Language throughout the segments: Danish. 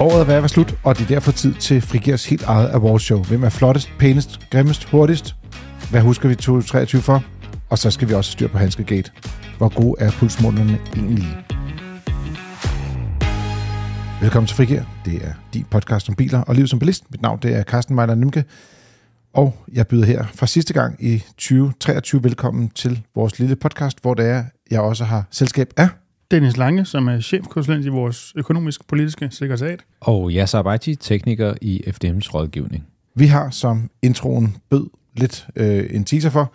Året er ved at være slut, og det er derfor tid til Frigers helt eget show. Hvem er flottest, pænest, grimmest, hurtigst? Hvad husker vi 2023 for? Og så skal vi også styr på Gate. Hvor gode er pulsmålerne egentlig? Velkommen til Frigir. Det er din podcast om biler og liv som bilist. Mit navn det er Carsten Meiler Nymke. Og jeg byder her fra sidste gang i 2023 velkommen til vores lille podcast, hvor det er, jeg også har selskab af Dennis Lange, som er chefkonsulent i vores økonomisk-politiske sekretariat. Og Yasser Abaiti, tekniker i FDM's rådgivning. Vi har, som introen bød lidt øh, en teaser for,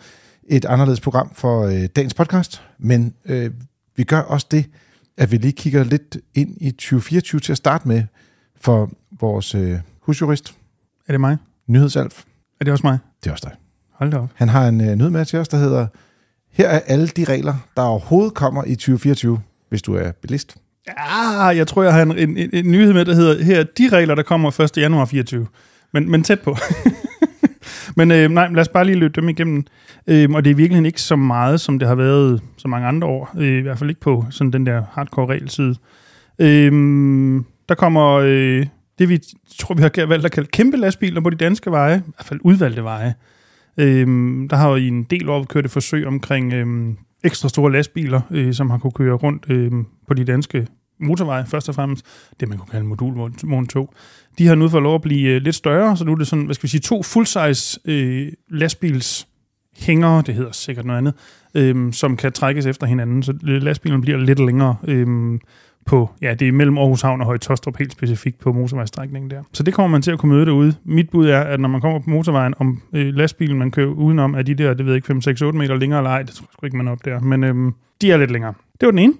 et anderledes program for øh, dagens podcast, men øh, vi gør også det, at vi lige kigger lidt ind i 2024 til at starte med for vores øh, husjurist. Er det mig? Nyhedsalf. Er det også mig? Det er også dig. Hold da op. Han har en øh, nyhed med til os, der hedder, her er alle de regler, der overhovedet kommer i 2024 hvis du er bilist. Ja, ah, jeg tror, jeg har en, en, en nyhed med, der hedder, her de regler, der kommer 1. januar 24. Men, men tæt på. men øh, nej, lad os bare lige løbe dem igennem. Øh, og det er virkelig ikke så meget, som det har været så mange andre år. Øh, I hvert fald ikke på sådan den der hardcore regelside. Øh, der kommer øh, det, vi tror, vi har valgt at kalde kæmpe lastbiler på de danske veje. I hvert fald udvalgte veje. Øh, der har jo i en del år kørt et forsøg omkring... Øh, ekstra store lastbiler, øh, som har kunne køre rundt øh, på de danske motorveje, først og fremmest, det man kunne kalde modulvogn 2, de har nu fået lov at blive øh, lidt større, så nu er det sådan, hvad skal vi sige, to full-size øh, lastbils hængere, det hedder sikkert noget andet, øh, som kan trækkes efter hinanden, så lastbilen bliver lidt længere. Øh, på, ja, det er mellem Aarhus Havn og Høje Tostrup helt specifikt på motorvejstrækningen der. Så det kommer man til at kunne møde derude. Mit bud er, at når man kommer på motorvejen, om øh, lastbilen, man kører udenom, er de der, det ved jeg ikke, 5-6-8 meter længere eller ej, det tror jeg ikke, man er op der, men øhm, de er lidt længere. Det var den ene.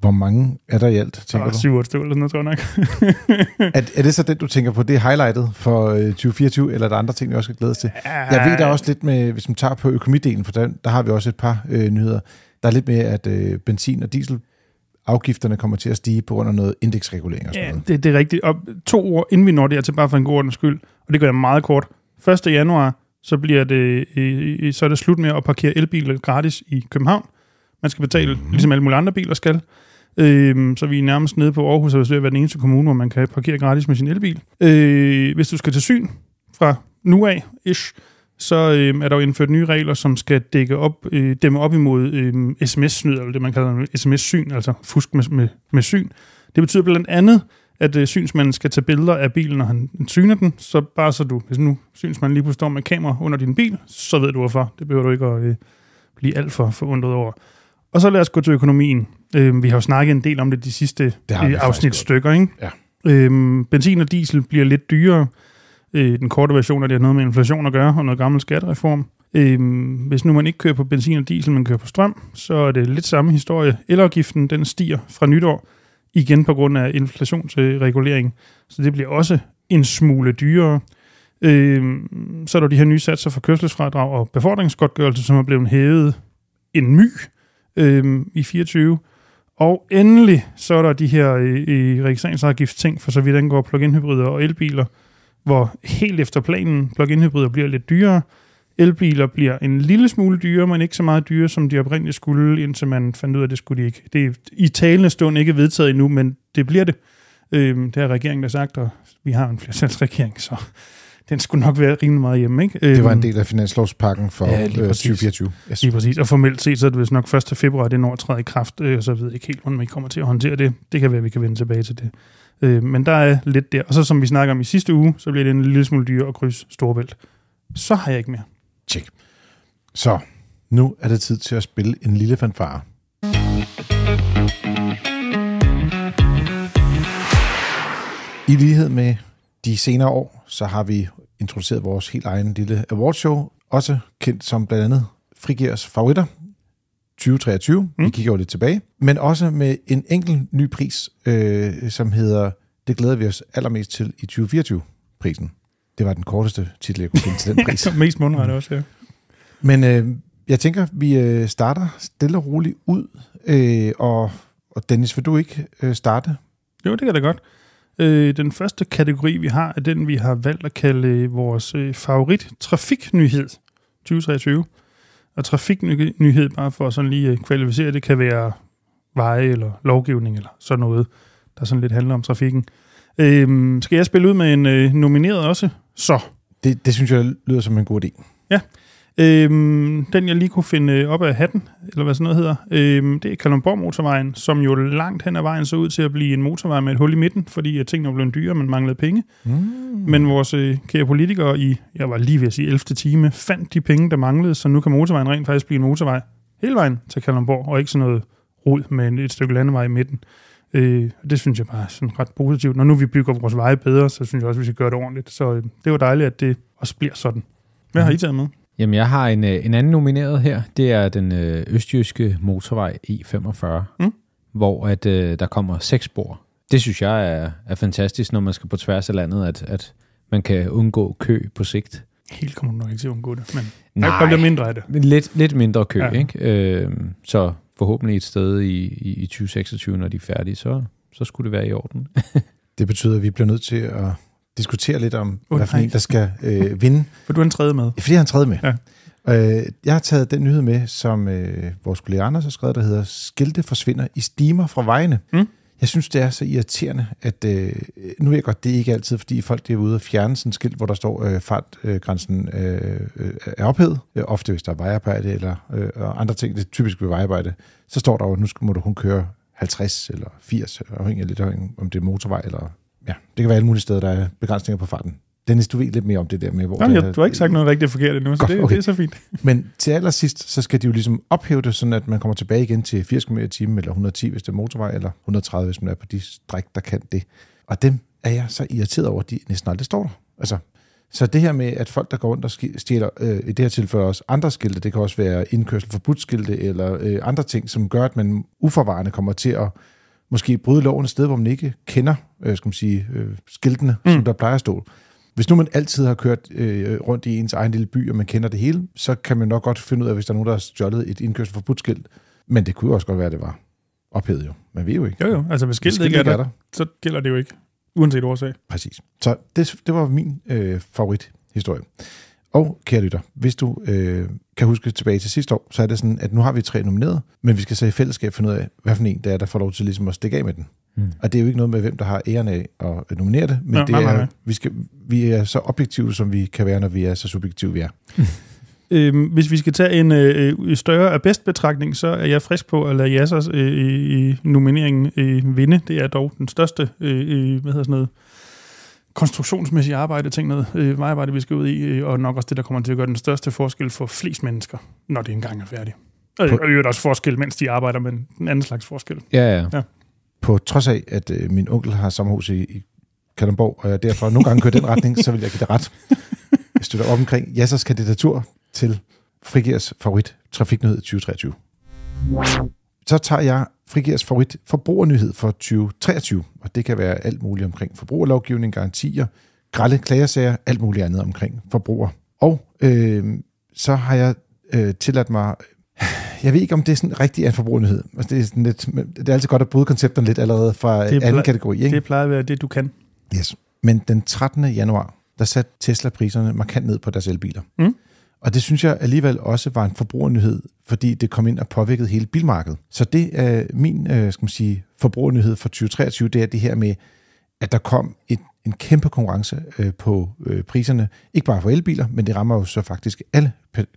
Hvor mange er der i alt, tænker der er du? 7-8 stål eller sådan noget, tror jeg nok. er, er det så det, du tænker på? Det er highlightet for 2024, øh, eller er der andre ting, vi også skal glæde os til? Jeg ved der også lidt med, hvis man tager på økonomidelen, for der, der har vi også et par øh, nyheder. Der er lidt med, at øh, benzin- og diesel afgifterne kommer til at stige på grund af noget indeksregulering og sådan ja, noget. Det, det er rigtigt. Og to år, inden vi når det her til, bare for en god ordens skyld, og det gør jeg meget kort. 1. januar, så, bliver det, så er det slut med at parkere elbiler gratis i København. Man skal betale, mm-hmm. ligesom alle mulige andre biler skal. Øhm, så vi er nærmest nede på Aarhus, og hvis det er den eneste kommune, hvor man kan parkere gratis med sin elbil. Øh, hvis du skal til syn fra nu af, ish, så øh, er der jo indført nye regler, som skal dække op, øh, dæmme op imod øh, sms-snyd, eller det man kalder sms-syn, altså fusk med, med, med syn. Det betyder blandt andet, at øh, synsmanden skal tage billeder af bilen, når han syner den, så bare så du, hvis nu synsmanden lige pludselig står med kamera under din bil, så ved du hvorfor. Det behøver du ikke at øh, blive alt for forundret over. Og så lad os gå til økonomien. Øh, vi har jo snakket en del om det de sidste det øh, afsnit stykker, ikke? Ja. Øh, benzin og diesel bliver lidt dyrere. Øh, i den korte version er, det har noget med inflation at gøre og noget gammel skattereform. Øh, hvis nu man ikke kører på benzin og diesel, men kører på strøm, så er det lidt samme historie. Elafgiften den stiger fra nytår, igen på grund af inflationsregulering. Så det bliver også en smule dyrere. Øh, så er der de her nye satser for kørselsfradrag og befordringsgodtgørelse, som er blevet hævet en my øh, i 24. Og endelig så er der de her i øh, øh, registreringsafgift ting, for så vidt angår plug-in hybrider og elbiler, hvor helt efter planen plug-in-hybrider bliver lidt dyrere, elbiler bliver en lille smule dyre, men ikke så meget dyre, som de oprindeligt skulle, indtil man fandt ud af, at det skulle de ikke. Det er i talende stund ikke vedtaget endnu, men det bliver det. Øhm, det har regeringen der sagt, og vi har en flertalsregering, så den skulle nok være rimelig meget hjemme. Ikke? Øhm, det var en øhm, del af finanslovspakken for ja, lige øh, præcis. 2024. Yes. Lige præcis, og formelt set, så er det vist nok 1. februar, det når træder i kraft, øh, så ved jeg ikke helt, hvordan vi kommer til at håndtere det. Det kan være, at vi kan vende tilbage til det. Øh, men der er lidt der. Og så som vi snakker om i sidste uge, så bliver det en lille smule dyr at krydse Storebælt. Så har jeg ikke mere. Tjek. Så nu er det tid til at spille en lille fanfare. I lighed med de senere år, så har vi introduceret vores helt egen lille awardshow, også kendt som blandt andet Frigiers Favoritter, 2023. Mm. Vi kigger jo lidt tilbage. Men også med en enkelt ny pris, øh, som hedder Det glæder vi os allermest til i 2024-prisen. Det var den korteste titel, jeg kunne finde til den pris. mest mundret også, ja. Men øh, jeg tænker, vi øh, starter stille og roligt ud. Øh, og, og Dennis, vil du ikke øh, starte? Jo, det kan da godt. Øh, den første kategori, vi har, er den, vi har valgt at kalde vores øh, favorit trafiknyhed 2023. Og trafiknyhed, bare for sådan lige øh, kvalificere, det kan være veje eller lovgivning eller sådan noget, der sådan lidt handler om trafikken. Øhm, skal jeg spille ud med en øh, nomineret også? Så. Det, det synes jeg lyder som en god idé. Ja. Øhm, den, jeg lige kunne finde øh, op af hatten, eller hvad sådan noget hedder, øhm, det er Kalundborg-motorvejen, som jo langt hen ad vejen så ud til at blive en motorvej med et hul i midten, fordi at tingene blev dyre, men manglede penge. Mm. Men vores øh, kære politikere i, jeg var lige ved at sige 11. time, fandt de penge, der manglede, så nu kan motorvejen rent faktisk blive en motorvej hele vejen til Kalundborg, og ikke sådan noget rod med et stykke landevej i midten. Øh, det synes jeg bare er sådan ret positivt. Når nu vi bygger vores veje bedre, så synes jeg også, vi skal gøre det ordentligt. Så øh, det var dejligt, at det også bliver sådan. Hvad mhm. har I taget med? Jamen, jeg har en, øh, en anden nomineret her. Det er den øh, østjyske motorvej E45, mm. hvor at, øh, der kommer seks spor. Det synes jeg er, er fantastisk, når man skal på tværs af landet, at, at man kan undgå kø på sigt. Helt kommer du nok ikke til at undgå det, men Nej, der bliver mindre af det. Lidt, lidt mindre kø, ja. ikke? Øh, så forhåbentlig et sted i, i, i 2026, når de er færdige, så, så skulle det være i orden. det betyder, at vi bliver nødt til at diskutere lidt om, oh, hvad for en, der skal øh, vinde. For du er en tredje med. Fordi jeg er en tredje med. Ja. Øh, jeg har taget den nyhed med, som øh, vores kollega Anders har skrevet, der hedder Skilte forsvinder i stimer fra vejene. Mm. Jeg synes, det er så irriterende, at øh, nu ved jeg godt, det er ikke altid, fordi folk er ude og fjerne sådan en skilt, hvor der står, øh, fartgrænsen øh, øh, er ophed. Øh, ofte hvis der er vejarbejde eller øh, og andre ting, det er typisk ved vejarbejde, så står der jo, at nu skal, må du kun køre 50 eller 80, afhængig af lidt om det er motorvej eller ja, det kan være alle mulige steder, der er begrænsninger på farten. Dennis, du ved lidt mere om det der med, hvor... Nå, jeg, du har ikke sagt noget rigtigt forkert endnu, så Godt, det, okay. det er så fint. Men til allersidst, så skal de jo ligesom ophæve det, sådan at man kommer tilbage igen til 80 km i timen, eller 110, hvis det er motorvej, eller 130, hvis man er på de stræk, der kan det. Og dem er jeg så irriteret over, at de næsten aldrig står der. Altså, så det her med, at folk, der går rundt og stjæler, øh, i det her tilfælde også andre skilte, det kan også være indkørsel forbudt skilte, eller øh, andre ting, som gør, at man uforvarende kommer til at måske bryde loven et sted, hvor man ikke kender øh, skal man sige, øh, skiltene, mm. som der plejer at stå. Hvis nu man altid har kørt øh, rundt i ens egen lille by, og man kender det hele, så kan man nok godt finde ud af, hvis der er nogen, der har stjålet et for skilt. Men det kunne også godt være, det var ophedet jo. Man ved jo ikke. Jo jo, altså hvis skiltet, ikke er, der, er der, så gælder det jo ikke, uanset årsag. Præcis. Så det, det var min øh, favorithistorie. Og kære lytter, hvis du øh, kan huske tilbage til sidste år, så er det sådan, at nu har vi tre nomineret, men vi skal så i fællesskab finde ud af, hvad for en der er, der får lov til ligesom at stikke af med den. Mm. Og det er jo ikke noget med, hvem der har æren af at nominere det, men ja, det er, nej, nej. Vi, skal, vi er så objektive, som vi kan være, når vi er så subjektive, vi er. Øhm, hvis vi skal tage en øh, større og bedst betragtning, så er jeg frisk på at lade Jassers øh, i nomineringen øh, vinde. Det er dog den største øh, øh hvad hedder sådan noget, konstruktionsmæssige arbejde, ting noget øh, vejarbejde, vi skal ud i, øh, og nok også det, der kommer til at gøre den største forskel for flest mennesker, når det engang er færdigt. Og i øvrigt også forskel, mens de arbejder, men en anden slags forskel. Ja, ja. ja. På trods af, at øh, min onkel har sommerhus i, i Kalundborg, og jeg derfor nogle gange kører den retning, så vil jeg give det ret. Jeg støtter op omkring Jassers kandidatur til Frigers favorit Trafiknyhed 2023. Så tager jeg frigives favorit forbrugernyhed for 2023, og det kan være alt muligt omkring forbrugerlovgivning, garantier, grælde klagesager, alt muligt andet omkring forbruger. Og øh, så har jeg øh, tilladt mig jeg ved ikke, om det er sådan rigtig en forbrugernyhed. Altså, det, er sådan lidt, det er altid godt at bryde koncepterne lidt allerede fra det anden kategori. Ikke? Det plejer at være det, du kan. Yes. Men den 13. januar, der satte Tesla priserne markant ned på deres elbiler. Mm. Og det synes jeg alligevel også var en forbrugernyhed, fordi det kom ind og påvirkede hele bilmarkedet. Så det er øh, min øh, skal man sige, forbrugernyhed for 2023, det er det her med, at der kom et, en kæmpe konkurrence øh, på øh, priserne. Ikke bare for elbiler, men det rammer jo så faktisk alle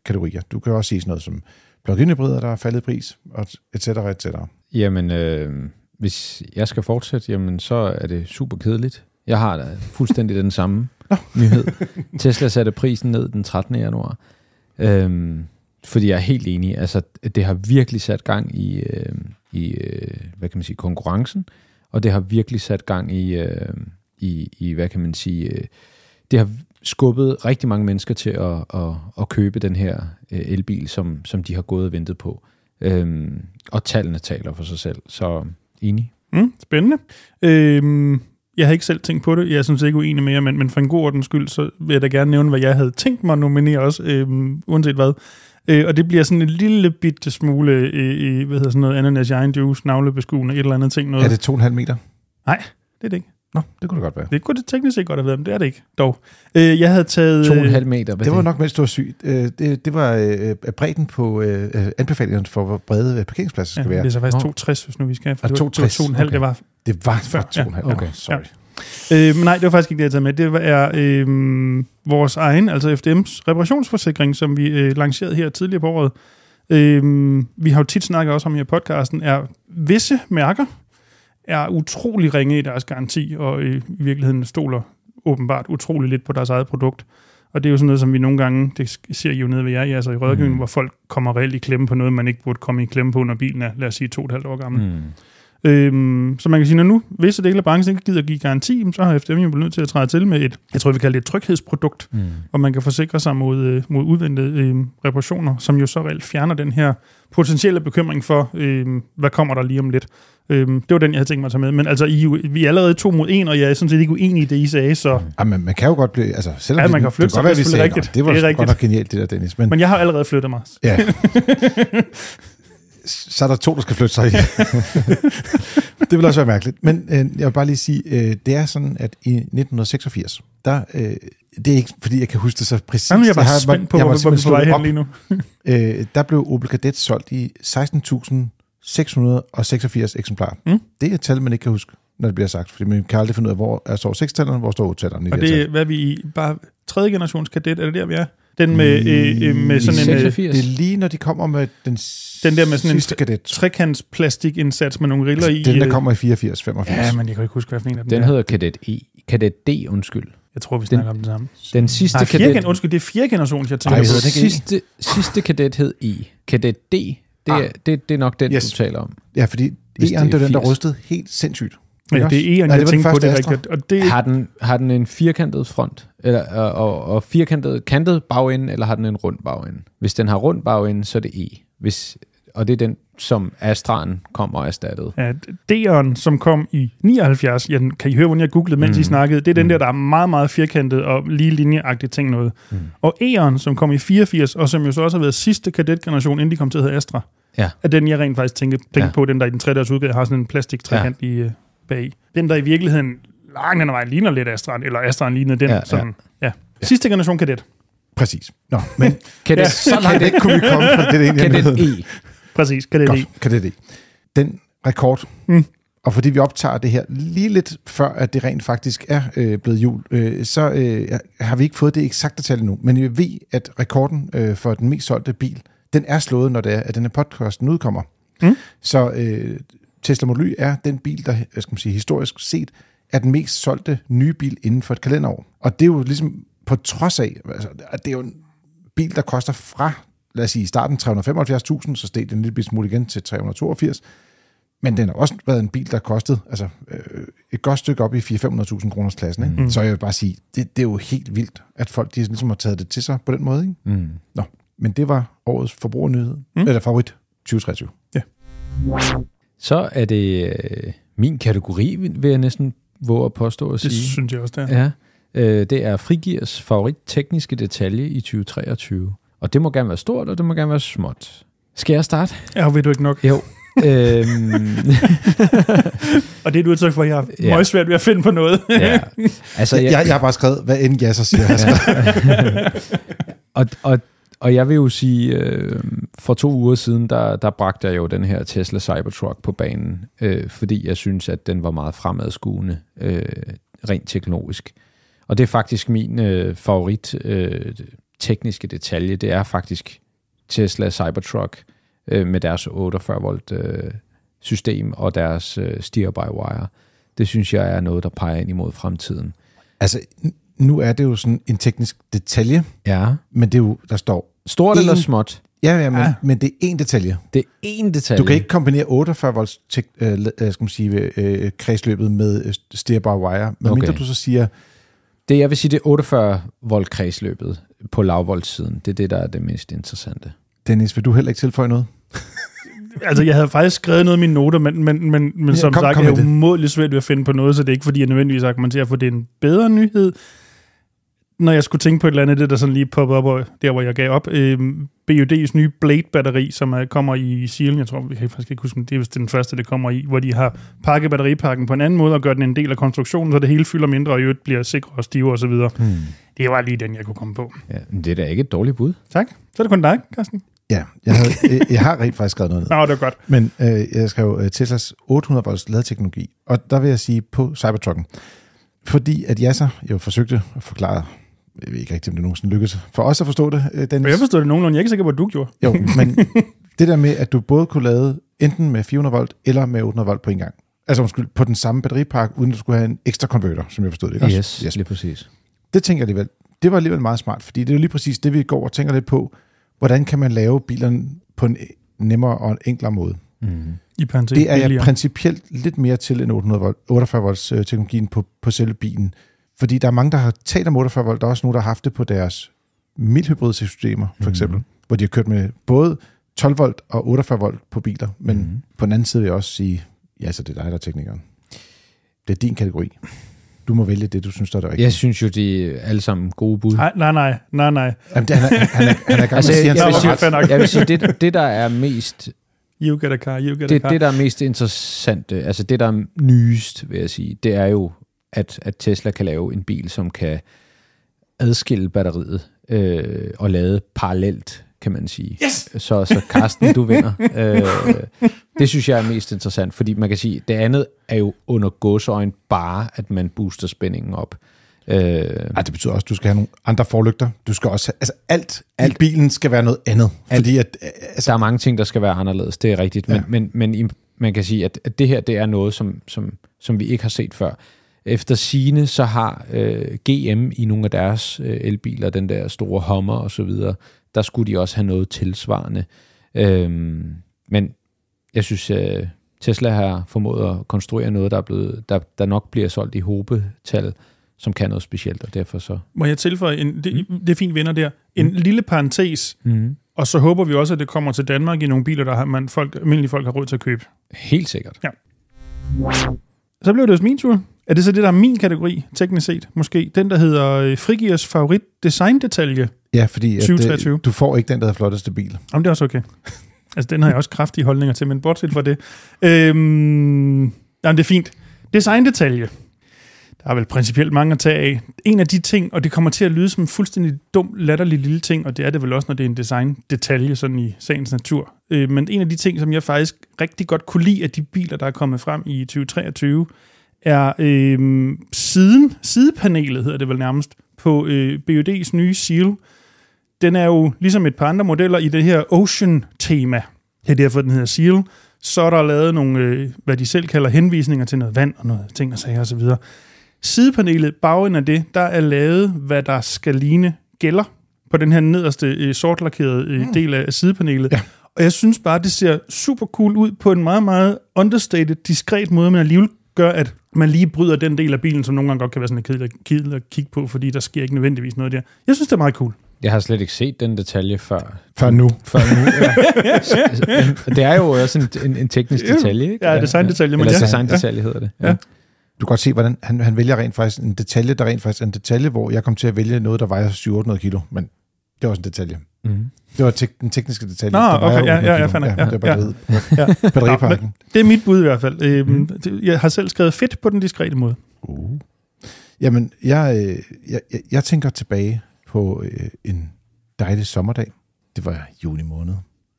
kategorier. Du kan også sige sådan noget som plug-in hybrider, der er faldet pris, og et cetera, et cetera. Jamen, øh, hvis jeg skal fortsætte, jamen, så er det super kedeligt. Jeg har da fuldstændig den samme nyhed. Tesla satte prisen ned den 13. januar. Øhm, fordi jeg er helt enig. Altså, det har virkelig sat gang i, øh, i øh, hvad kan man sige, konkurrencen, og det har virkelig sat gang i, øh, i, i hvad kan man sige, øh, det har skubbet rigtig mange mennesker til at, at, at købe den her øh, elbil, som, som de har gået og ventet på. Øhm, og tallene taler for sig selv, så enig. Mm, spændende. Øhm, jeg har ikke selv tænkt på det. Jeg synes ikke uenig med jer, men, men for en god ordens skyld, så vil jeg da gerne nævne, hvad jeg havde tænkt mig at nominere også, øh, uanset hvad. Øh, og det bliver sådan en lille bitte smule, øh, hvad hedder sådan noget, ananas, jern, juice, navlebeskuende, et eller andet ting. Noget. Er det 2,5 meter? Nej, det er det ikke. Nå, det kunne det godt være. Det kunne det teknisk set godt have været, men det er det ikke. Dog. Øh, jeg havde taget... 2,5 øh, meter. Det var nok mest, du var syg. Øh, det, det var øh, bredden på øh, øh, anbefalingerne for, hvor brede øh, parkeringspladser skal ja, være. det er så faktisk 2,60, hvis nu vi skal. For ah, det var 2,5, okay. det var... Det var før. 2,5, ja. okay, sorry. Ja. Øh, men nej, det var faktisk ikke det, jeg taget med. Det er øh, vores egen, altså FDM's reparationsforsikring, som vi øh, lancerede her tidligere på året. Øh, vi har jo tit snakket også om her i podcasten, er visse mærker, er utrolig ringe i deres garanti, og i virkeligheden stoler åbenbart utrolig lidt på deres eget produkt. Og det er jo sådan noget, som vi nogle gange, det ser I jo nede ved jer, altså i rådgivningen, mm. hvor folk kommer reelt i klemme på noget, man ikke burde komme i klemme på, når bilen er, lad os sige, to og et halvt år gammel. Mm. Øhm, så man kan sige, at nu visse dele af branchen ikke gider give garanti, så har FDM jo nødt til at træde til med et, jeg tror, vi kalder det et tryghedsprodukt, mm. hvor man kan forsikre sig mod, øh, mod udvendte øhm, reparationer, som jo så reelt fjerner den her potentielle bekymring for, øhm, hvad kommer der lige om lidt. Øhm, det var den, jeg havde tænkt mig at tage med. Men altså, I, vi er allerede to mod en, og jeg er sådan set ikke uenig i det, I sagde. Så... Ja, mm. ah, men man kan jo godt blive... Altså, selvom ja, man kan flytte det, sig. Det, være, vi sagde, rigtigt. det var det er rigtigt. godt nok genialt, det der, Dennis. Men... men jeg har allerede flyttet mig. Ja. så er der to, der skal flytte sig i. det vil også være mærkeligt. Men øh, jeg vil bare lige sige, øh, det er sådan, at i 1986, der, øh, det er ikke, fordi jeg kan huske det så præcist. Jamen, jeg er bare jeg spændt på, jeg hvor, hvor vi skal være lige nu. øh, der blev Opel Kadett solgt i 16.686 eksemplarer. Mm. Det er et tal, man ikke kan huske, når det bliver sagt. Fordi man kan aldrig finde ud af, hvor er står 6-tallerne, hvor står 8-tallerne. Og det, er, hvad vi i? Bare tredje generations kadet, er det der, vi er? Den med, I, øh, øh, med sådan 86. en... Øh, det er lige, når de kommer med den, den der med sådan en kadet. trekantsplastikindsats med nogle riller i. Den, der øh. kommer i 84, 85. Ja, men jeg kan ikke huske, hvad for en af dem Den der. hedder kadet E. Kadet D, undskyld. Jeg tror, vi snakker den, om det samme. Den sidste Nej, kadet... undskyld, det er fjerde generation, jeg tænker. Ej, den e? sidste, sidste kadet hed E. Kadet D, det, ah. det, det, det er nok den, yes. du taler om. Ja, fordi E'eren, det er den, der rustede helt sindssygt. Ja, det er E'eren, Nej, jeg tænker på, det rigtigt. Og det... Har, den, har den en firkantet front, eller, og, og, og firkantet kantet bagende, eller har den en rund bagende? Hvis den har rund bagende, så er det E. Hvis, og det er den, som Astra'en kom og erstattede. Ja, D'eren, som kom i 79, ja, den, kan I høre, hvordan jeg googlede, mens mm. I snakkede, det er den mm. der, der er meget, meget firkantet og lige linjeagtigt ting noget. Mm. Og E'eren, som kom i 84, og som jo så også har været sidste kadetgeneration, inden de kom til at hedde Astra, ja. er den, jeg rent faktisk tænkte, tænkte ja. på, den der i den års udgave har sådan en plastik trekant ja. i... Øh, bag. Den, der i virkeligheden langt hen ad vejen ligner lidt Astran, eller Astran ligner den, ja, sådan, ja. ja. Sidste generation kadet. Præcis. Nå, men kan det, ja, så langt ikke kunne vi komme fra det, det Kadet E. Præcis, kadet Godt, E. Kadet E. Den rekord, mm. og fordi vi optager det her lige lidt før, at det rent faktisk er øh, blevet jul, øh, så øh, har vi ikke fået det eksakte tal endnu, men vi ved, at rekorden øh, for den mest solgte bil, den er slået, når det er, at den her podcast udkommer. Mm. Så øh, Tesla Model Y er den bil, der skal man sige, historisk set er den mest solgte nye bil inden for et kalenderår. Og det er jo ligesom på trods af, altså, at det er jo en bil, der koster fra, lad os sige, i starten 375.000, så steg den en lille smule igen til 382. Men den har også været en bil, der kostede altså, øh, et godt stykke op i 400-500.000 kroners klassen. Ikke? Mm. Så jeg vil bare sige, det, det er jo helt vildt, at folk de ligesom har taget det til sig på den måde. Ikke? Mm. Nå, men det var årets forbrugernyhed, mm. eller favorit 2023. Ja. Så er det øh, min kategori, vil jeg næsten våge at påstå at sige. Det synes jeg også, det er. Ja. Øh, det er Frigirs favorit tekniske detalje i 2023. Og det må gerne være stort, og det må gerne være småt. Skal jeg starte? Ja, ved du ikke nok. Jo. øhm. og det er et udtryk for, at jeg har ja. meget svært ved at finde på noget. ja. altså, jeg, jeg, jeg har bare skrevet, hvad end jeg så siger. Jeg altså. og, og og jeg vil jo sige, øh, for to uger siden, der, der bragte jeg jo den her Tesla Cybertruck på banen, øh, fordi jeg synes, at den var meget fremadskuende, øh, rent teknologisk. Og det er faktisk min øh, favorit øh, tekniske detalje, det er faktisk Tesla Cybertruck øh, med deres 48 volt øh, system og deres øh, steer-by-wire. Det synes jeg er noget, der peger ind imod fremtiden. Altså, nu er det jo sådan en teknisk detalje, ja. men det er jo, der står... Stort en, eller småt? Ja, ja, men, ja. men det er én detalje. Det er én detalje. Du kan ikke kombinere 48 volts tek, øh, øh, skal man sige, øh, øh kredsløbet med øh, steerbar wire, medmindre okay. du så siger... Det, jeg vil sige, det er 48 volt kredsløbet på lavvoltsiden. Det er det, der er det mest interessante. Dennis, vil du heller ikke tilføje noget? altså, jeg havde faktisk skrevet noget i mine noter, men, men, men, men ja, som kom, sagt, kom jeg er umådeligt svært ved at finde på noget, så det er ikke, fordi jeg nødvendigvis argumenterer for, at det er en bedre nyhed, når jeg skulle tænke på et eller andet, det der sådan lige poppede op, der hvor jeg gav op, øh, BUD's nye Blade-batteri, som er, kommer i Sealen, jeg tror, vi kan faktisk ikke huske, det er den første, det kommer i, hvor de har pakket batteripakken på en anden måde og gør den en del af konstruktionen, så det hele fylder mindre, og i øvrigt bliver sikre og stive osv. Hmm. Det var lige den, jeg kunne komme på. Ja, det er da ikke et dårligt bud. Tak. Så er det kun dig, Carsten. Ja, jeg, havde, jeg, jeg har rent faktisk skrevet noget ned. Nå, det er godt. Men øh, jeg skrev øh, Teslas 800 volts ladeteknologi, og der vil jeg sige på Cybertrucken, fordi at jeg så jo forsøgte at forklare jeg ved ikke rigtigt, om det nogensinde lykkedes for os at forstå det, øh, Dennis. Jeg forstod det nogenlunde. Jeg er ikke sikker på, at du gjorde. Jo, men det der med, at du både kunne lade enten med 400 volt eller med 800 volt på en gang. Altså undskyld, på den samme batteripakke, uden at du skulle have en ekstra konverter, som jeg forstod det. Ikke? Yes, yes, lige præcis. Det tænker jeg alligevel. Det var alligevel meget smart, fordi det er jo lige præcis det, vi går og tænker lidt på. Hvordan kan man lave bilerne på en nemmere og en enklere måde? Mm. I parentes, det er jeg principielt lidt mere til end 800 volt, 48 volts øh, teknologien på, på selve bilen. Fordi der er mange, der har talt om 48 volt. Der er også nogen, der har haft det på deres mildhybridsystemer, systemer, for mhm. eksempel, mm. hvor de har kørt med både 12 volt og 48 volt på biler. Men mm. på den anden side vil jeg også sige, ja, så det er dig, der er teknikeren. Det er din kategori. Du må vælge det, du synes, der er det rigtige. Jeg synes jo, de er alle sammen gode bud. Nej, nej, nej, nej, nej. Jamen, det, han, er, han, er, han er gammel, altså, siger, jeg, han jeg, vil sige, jeg vil sige, det, det der er mest... You get a car, you get det, a car. Det, der er mest interessant, altså det, der er nyest, vil jeg sige, det er jo at, at Tesla kan lave en bil, som kan adskille batteriet øh, og lade parallelt, kan man sige. Yes! Så, så Carsten, du vinder. øh, det synes jeg er mest interessant, fordi man kan sige, det andet er jo under godsøjen bare, at man booster spændingen op. Øh, Ej, det betyder også, at du skal have nogle andre forlygter. Du skal også have, altså alt, alt i bilen skal være noget andet. Alt, fordi at, øh, altså, der er mange ting, der skal være anderledes, det er rigtigt. Ja. Men, men, men man kan sige, at, at det her det er noget, som, som, som vi ikke har set før. Efter sine så har øh, GM i nogle af deres øh, elbiler, den der store Hummer og så videre, der skulle de også have noget tilsvarende. Øhm, men jeg synes, øh, Tesla har formået at konstruere noget, der, er blevet, der, der nok bliver solgt i hobetal, som kan noget specielt, og derfor så... Må jeg tilføje, en, det, mm. det er fint venner der, en mm. lille parentes, mm. og så håber vi også, at det kommer til Danmark i nogle biler, der har, man folk, almindelige folk har råd til at købe. Helt sikkert. Ja. Så blev det også min tur. Er det så det, der er min kategori, teknisk set, måske? Den, der hedder øh, Frigiers favorit designdetalje Ja, fordi at, øh, du får ikke den, der er flotteste bil. Jamen, det er også okay. Altså, den har jeg også kraftige holdninger til, men bortset fra det. Øhm, jamen, det er fint. Designdetalje. Der er vel principielt mange at tage af. En af de ting, og det kommer til at lyde som en fuldstændig dum, latterlig lille ting, og det er det vel også, når det er en design-detalje, sådan i sagens natur. Øh, men en af de ting, som jeg faktisk rigtig godt kunne lide af de biler, der er kommet frem i 2023, er øh, siden, sidepanelet hedder det vel nærmest, på øh, BUD's nye seal, den er jo ligesom et par andre modeller i det her ocean-tema. Det er derfor, den hedder seal. Så er der lavet nogle, øh, hvad de selv kalder henvisninger til noget vand og noget ting og sager osv. Sidepanelet, bagen af det, der er lavet, hvad der skal ligne gælder på den her nederste øh, sortlakerede øh, mm. del af sidepanelet. Ja. Og jeg synes bare, det ser super cool ud på en meget, meget understated, diskret måde, men alligevel gør, at man lige bryder den del af bilen, som nogle gange godt kan være sådan lidt kedelig at kigge på, fordi der sker ikke nødvendigvis noget der. Jeg synes, det er meget cool. Jeg har slet ikke set den detalje før. Før nu. Før nu, ja. det er jo også en, en, en teknisk detalje, ikke? Ja, design-detalje. Men Eller design-detalje hedder det. Ja. Du kan godt se, hvordan han, han vælger rent faktisk en detalje, der rent faktisk er en detalje, hvor jeg kom til at vælge noget, der vejer 700 kilo, men det er også en detalje. Mm. Det var tek- den tekniske detalje. Nå, okay, ja, ja, jeg fandt ja, ja, det. ja, ja. ja. Nå, det er mit bud i hvert fald. Øhm, mm. Jeg har selv skrevet fedt på den diskrete måde. Uh. Jamen, jeg, øh, jeg, jeg, jeg tænker tilbage på øh, en dejlig sommerdag. Det var juni måned.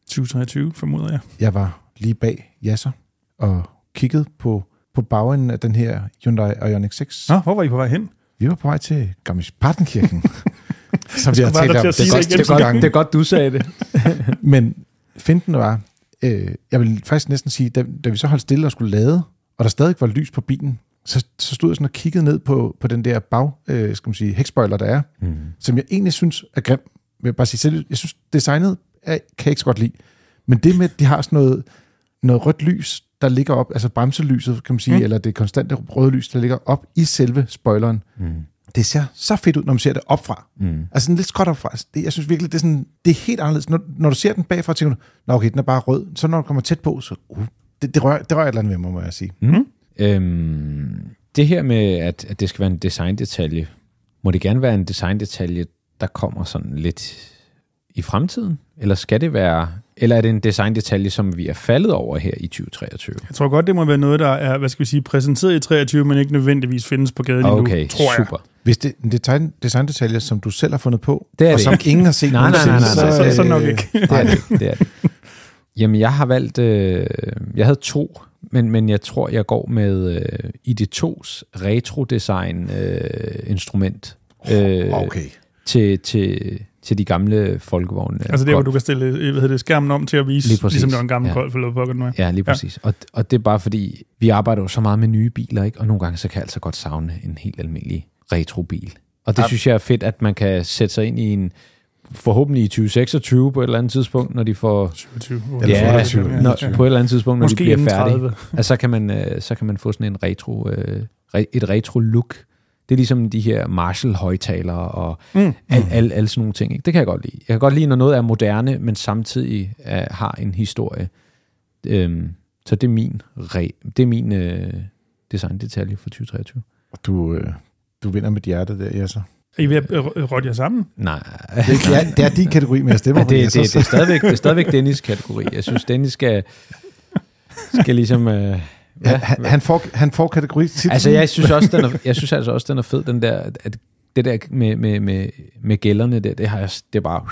2023, formoder jeg. Jeg var lige bag Jasser og kiggede på, på bagenden af den her Hyundai Ioniq 6. Nå, hvor var I på vej hen? Vi var på vej til Garmisch-Partenkirchen. som jeg talt om. Det er, godt, det, er godt, det er godt, du sagde det. Men finten var, øh, jeg vil faktisk næsten sige, da, da vi så holdt stille og skulle lade, og der stadig var lys på bilen, så, så stod jeg sådan og kiggede ned på, på den der bag, øh, skal man sige, hækspoiler, der er, mm. som jeg egentlig synes er grim. Jeg vil bare sige selv, jeg synes designet er, kan jeg ikke så godt lide. Men det med, at de har sådan noget, noget rødt lys, der ligger op, altså bremselyset, kan man sige, mm. eller det konstante røde lys, der ligger op i selve spoileren. Mm det ser så fedt ud, når man ser det opfra. Mm. Altså sådan lidt skråt opfra. Altså, det, jeg synes virkelig, det er, sådan, det er helt anderledes. Når, når du ser den bagfra, tænker du, nå okay, den er bare rød. Så når du kommer tæt på, så uh, det, det, rører, det rører et eller andet ved mig, må jeg sige. Mm. Mm. Øhm, det her med, at, at det skal være en designdetalje, må det gerne være en designdetalje, der kommer sådan lidt i fremtiden? Eller skal det være, eller er det en designdetalje, som vi er faldet over her i 2023? Jeg tror godt, det må være noget, der er, hvad skal vi sige, præsenteret i 23, men ikke nødvendigvis findes på gaden okay, endnu, tror super. jeg. Hvis det er en design, designdetalje, som du selv har fundet på, det er og det som ikke. ingen har set nej, nej, nej, nej, nej, nej, så, så, så nok ikke. det er det, det er det. Jamen, jeg har valgt, øh, jeg havde to, men, men jeg tror, jeg går med øh, ID2's retro-design øh, instrument. Øh, okay. Til, til, til de gamle folkevogne. Altså det, hvor du kan stille øh, hvad hedder det, skærmen om til at vise, lige ligesom det var en gammel ja. Golf eller pocket nu. Ja, lige præcis. Ja. Og, og det er bare fordi, vi arbejder jo så meget med nye biler, ikke? og nogle gange så kan jeg altså godt savne en helt almindelig retrobil. Og det ja. synes jeg er fedt, at man kan sætte sig ind i en, forhåbentlig i 2026 på et eller andet tidspunkt, når de får... 27. Ja, 27, ja, når, på et eller andet tidspunkt, når Måske de bliver færdige. Altså, så kan, man, øh, så kan man få sådan en retro, øh, et retro-look det er ligesom de her Marshall-højtalere og mm. alle al, al sådan nogle ting. Ikke? Det kan jeg godt lide. Jeg kan godt lide, når noget er moderne, men samtidig er, har en historie. Øhm, så det er min, re, det er min øh, design-detalje for 2023. Du, øh, du vinder mit hjerte der, Jasser. Er I ved at øh, rådte jer sammen? Nej. Det er, det er, din kategori, men jeg stemmer ja, det, på det, det, det, er stadigvæk, det er stadigvæk Dennis' kategori. Jeg synes, Dennis skal, skal ligesom... Øh, Ja, han, han, får, han får kategori titlen. Altså, jeg synes, også, den er, jeg synes altså også, den er fed, den der, at det der med, med, med, med gælderne der, det, har jeg, det er bare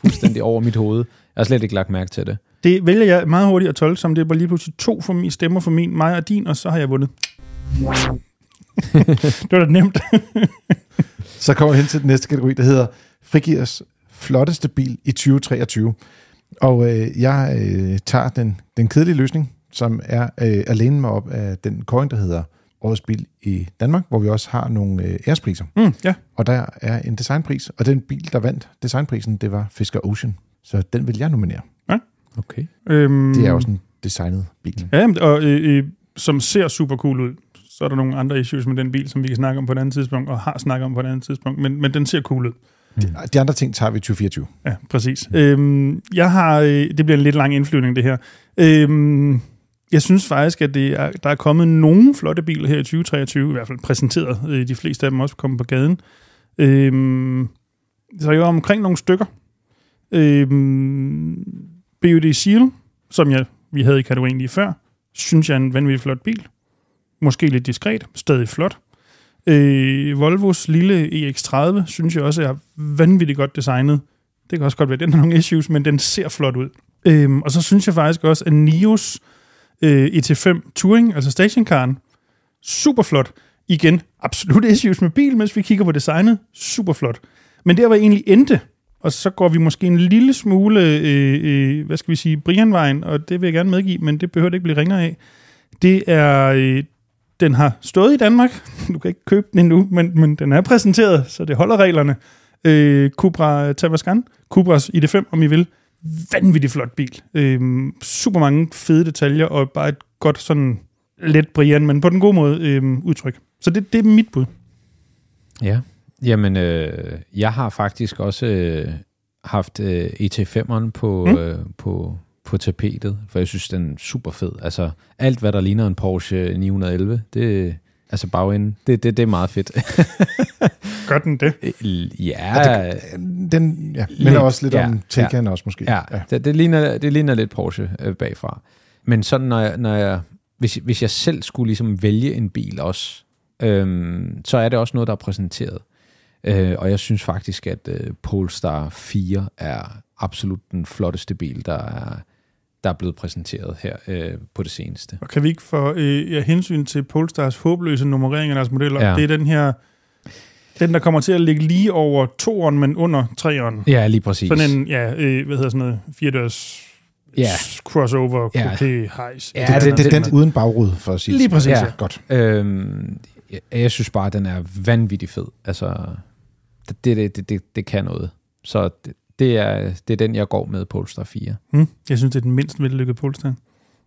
fuldstændig over mit hoved. Jeg har slet ikke lagt mærke til det. Det vælger jeg meget hurtigt at tolke som, det var lige pludselig to for min, stemmer for min, mig og din, og så har jeg vundet. det var da nemt. så kommer vi hen til den næste kategori, der hedder Frigivers flotteste bil i 2023. Og øh, jeg øh, tager den, den kedelige løsning, som er øh, at læne mig op af den coin, der hedder Årets Bil i Danmark, hvor vi også har nogle øh, ærespriser. Mm, ja. Og der er en designpris, og den bil, der vandt designprisen, det var Fisker Ocean. Så den vil jeg nominere. Ja. Okay. Øhm, det er også en designet bil. Ja, og øh, øh, som ser super cool ud. Så er der nogle andre issues med den bil, som vi kan snakke om på et andet tidspunkt, og har snakket om på et andet tidspunkt, men, men den ser cool ud. De andre ting tager vi 2024. Ja, præcis. Mm. Øhm, jeg har, øh, det bliver en lidt lang indflyvning, det her. Øhm, jeg synes faktisk, at det er, der er kommet nogle flotte biler her i 2023, i hvert fald præsenteret. Øh, de fleste af dem også kommet på gaden. Øhm, så jeg jo omkring nogle stykker. Øhm, BUD Seal, som jeg, vi havde i kategorien lige før, synes jeg er en vanvittig flot bil. Måske lidt diskret, stadig flot. Øh, Volvos lille EX30, synes jeg også er vanvittigt godt designet. Det kan også godt være, at den har nogle issues, men den ser flot ud. Øhm, og så synes jeg faktisk også, at Nios' øh, ET5 Touring, altså stationcaren. Super flot. Igen, absolut issues med bil, mens vi kigger på designet. Super flot. Men der var egentlig endte, og så går vi måske en lille smule, øh, øh, hvad skal vi sige, Brianvejen, og det vil jeg gerne medgive, men det behøver det ikke blive ringere af. Det er, øh, den har stået i Danmark. Du kan ikke købe den endnu, men, men den er præsenteret, så det holder reglerne. Øh, Cupra Tavascan, Cupras ID5, om I vil vanvittigt flot bil. Øhm, super mange fede detaljer, og bare et godt sådan let Brian, men på den gode måde øhm, udtryk. Så det, det er mit bud. Ja, jamen øh, jeg har faktisk også øh, haft øh, ET5'eren på, mm. øh, på, på tapetet, for jeg synes, den er super fed. Altså alt, hvad der ligner en Porsche 911, det, Altså bagenden. Det, det, det er meget fedt. Gør den det? Øh, ja. det, den ja, minder lidt, også lidt ja, om Taycan ja, også måske. Ja, ja. Det, det, ligner, det ligner lidt Porsche øh, bagfra. Men sådan, når jeg, når jeg, hvis, hvis jeg selv skulle ligesom vælge en bil også, øhm, så er det også noget, der er præsenteret. Øh, og jeg synes faktisk, at øh, Polestar 4 er absolut den flotteste bil, der er der er blevet præsenteret her øh, på det seneste. Og kan vi ikke få øh, ja, hensyn til Polestars håbløse nummerering af deres modeller? Ja. Det er den her... Den, der kommer til at ligge lige over toeren, men under treeren. Ja, lige præcis. Sådan en, ja, øh, hvad hedder sådan noget, firedørs ja. crossover, coupé, hejs. Ja, det, det, det, den uden bagrude, for at sige Lige præcis, ja. ja. Godt. Øhm, jeg, jeg synes bare, den er vanvittig fed. Altså, det, det, det, det, det kan noget. Så det, det er, det er den, jeg går med, Polestar 4. Mm. Jeg synes, det er den mindst vellykkede Polestar.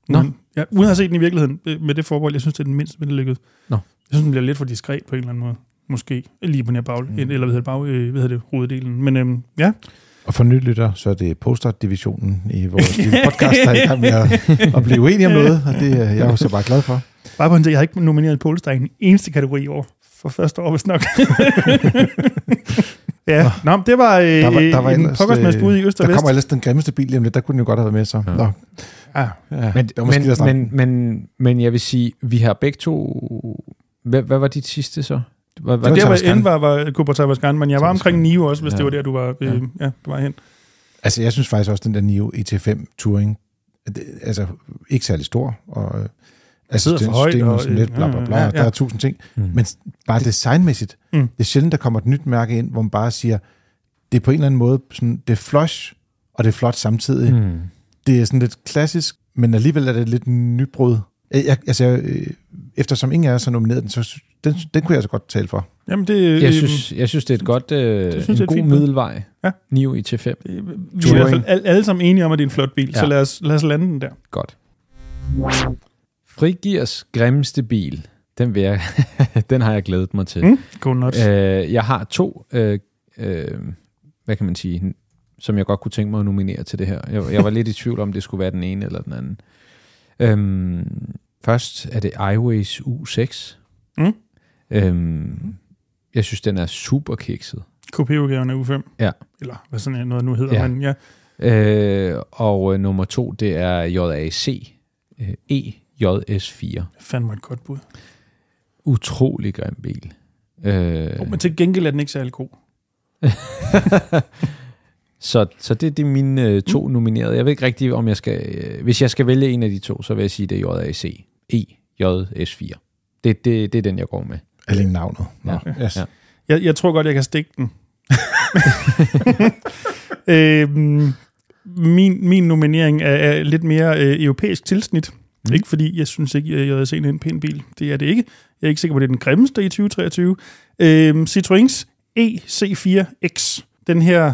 Nå. ja, uden at se den i virkeligheden, øh, med det forbehold, jeg synes, det er den mindst vellykkede. Nå. Jeg synes, den bliver lidt for diskret på en eller anden måde. Måske lige på den her bag, mm. eller hvad hedder det, bag, øh, hvad hedder det, hoveddelen. Men øhm, ja, og for nylytter, så er det polestar divisionen i vores podcast, der er i gang med at, at blive uenige om noget, og det jeg er jeg også så bare glad for. Bare på en jeg har ikke nomineret Polestar i en eneste kategori i år. For første år, hvis nok. Ja, Nå. Nå, det var, øh, der var, der var en pokkersmæssig ude i Øst og øh, Der kommer ellers den grimmeste bil lige om lidt, der kunne den jo godt have været med, så. Ja. Nå. Ja. Ja, men, det var måske men, men, men, men jeg vil sige, vi har begge to... Hvad, hvad var dit sidste så? Var, var det, det var end var, var Cooper Tabascan, men jeg var omkring Nio også, hvis ja. det var der, du var, øh, ja. Ja, du var hen. Altså, jeg synes faktisk også, den der Nio ET5 Touring, det, altså ikke særlig stor, og øh, assistenssystemet, altså, og, sådan lidt, bla bla bla, ja, mm, ja. der er tusind ting. Mm. Men bare designmæssigt, mm. det er sjældent, der kommer et nyt mærke ind, hvor man bare siger, det er på en eller anden måde, sådan, det er flush, og det er flot samtidig. Mm. Det er sådan lidt klassisk, men alligevel er det lidt nybrud. Jeg, altså, jeg, øh, eftersom ingen af os har nomineret den, så den, den kunne jeg altså godt tale for. Jamen det, øh, jeg, synes, jeg synes, det er et godt, det øh, synes, en god middelvej. Ja. Nio i T5. Vi er i hvert fald alle sammen enige om, at det er en flot bil, ja. så lad os, lad os lande den der. Godt. Frigirs grimmeste bil, den, vil jeg, den har jeg glædet mig til. Mm, god Øh, jeg har to, øh, øh, hvad kan man sige, som jeg godt kunne tænke mig at nominere til det her. Jeg, jeg var lidt i tvivl om, det skulle være den ene eller den anden. Øhm, først er det iWays U6. Mm. Øhm, jeg synes, den er super kikset. coupé af U5. Ja. Eller hvad sådan noget nu hedder, ja. men ja. Øh, og øh, nummer to, det er JAC øh, E JS4. Fand mig et godt bud. Utrolig grim bil. Øh, oh, men til gengæld er den ikke særlig god. så, så det, det er mine øh, to mm. nominerede. Jeg ved ikke rigtigt, om jeg skal... Øh, hvis jeg skal vælge en af de to, så vil jeg sige, det er JAC. E, JS4. Det, det, det er den, jeg går med. Alene navnet. Nå. Ja. Yes. Ja. Jeg, jeg tror godt, jeg kan stikke den. øhm, min, min nominering er, er lidt mere øh, europæisk tilsnit. Mm. Ikke fordi jeg synes ikke, at har e set en pæn bil. Det er det ikke. Jeg er ikke sikker på, at det er den grimmeste i 2023. Øhm, Citroëns EC4X. Den her,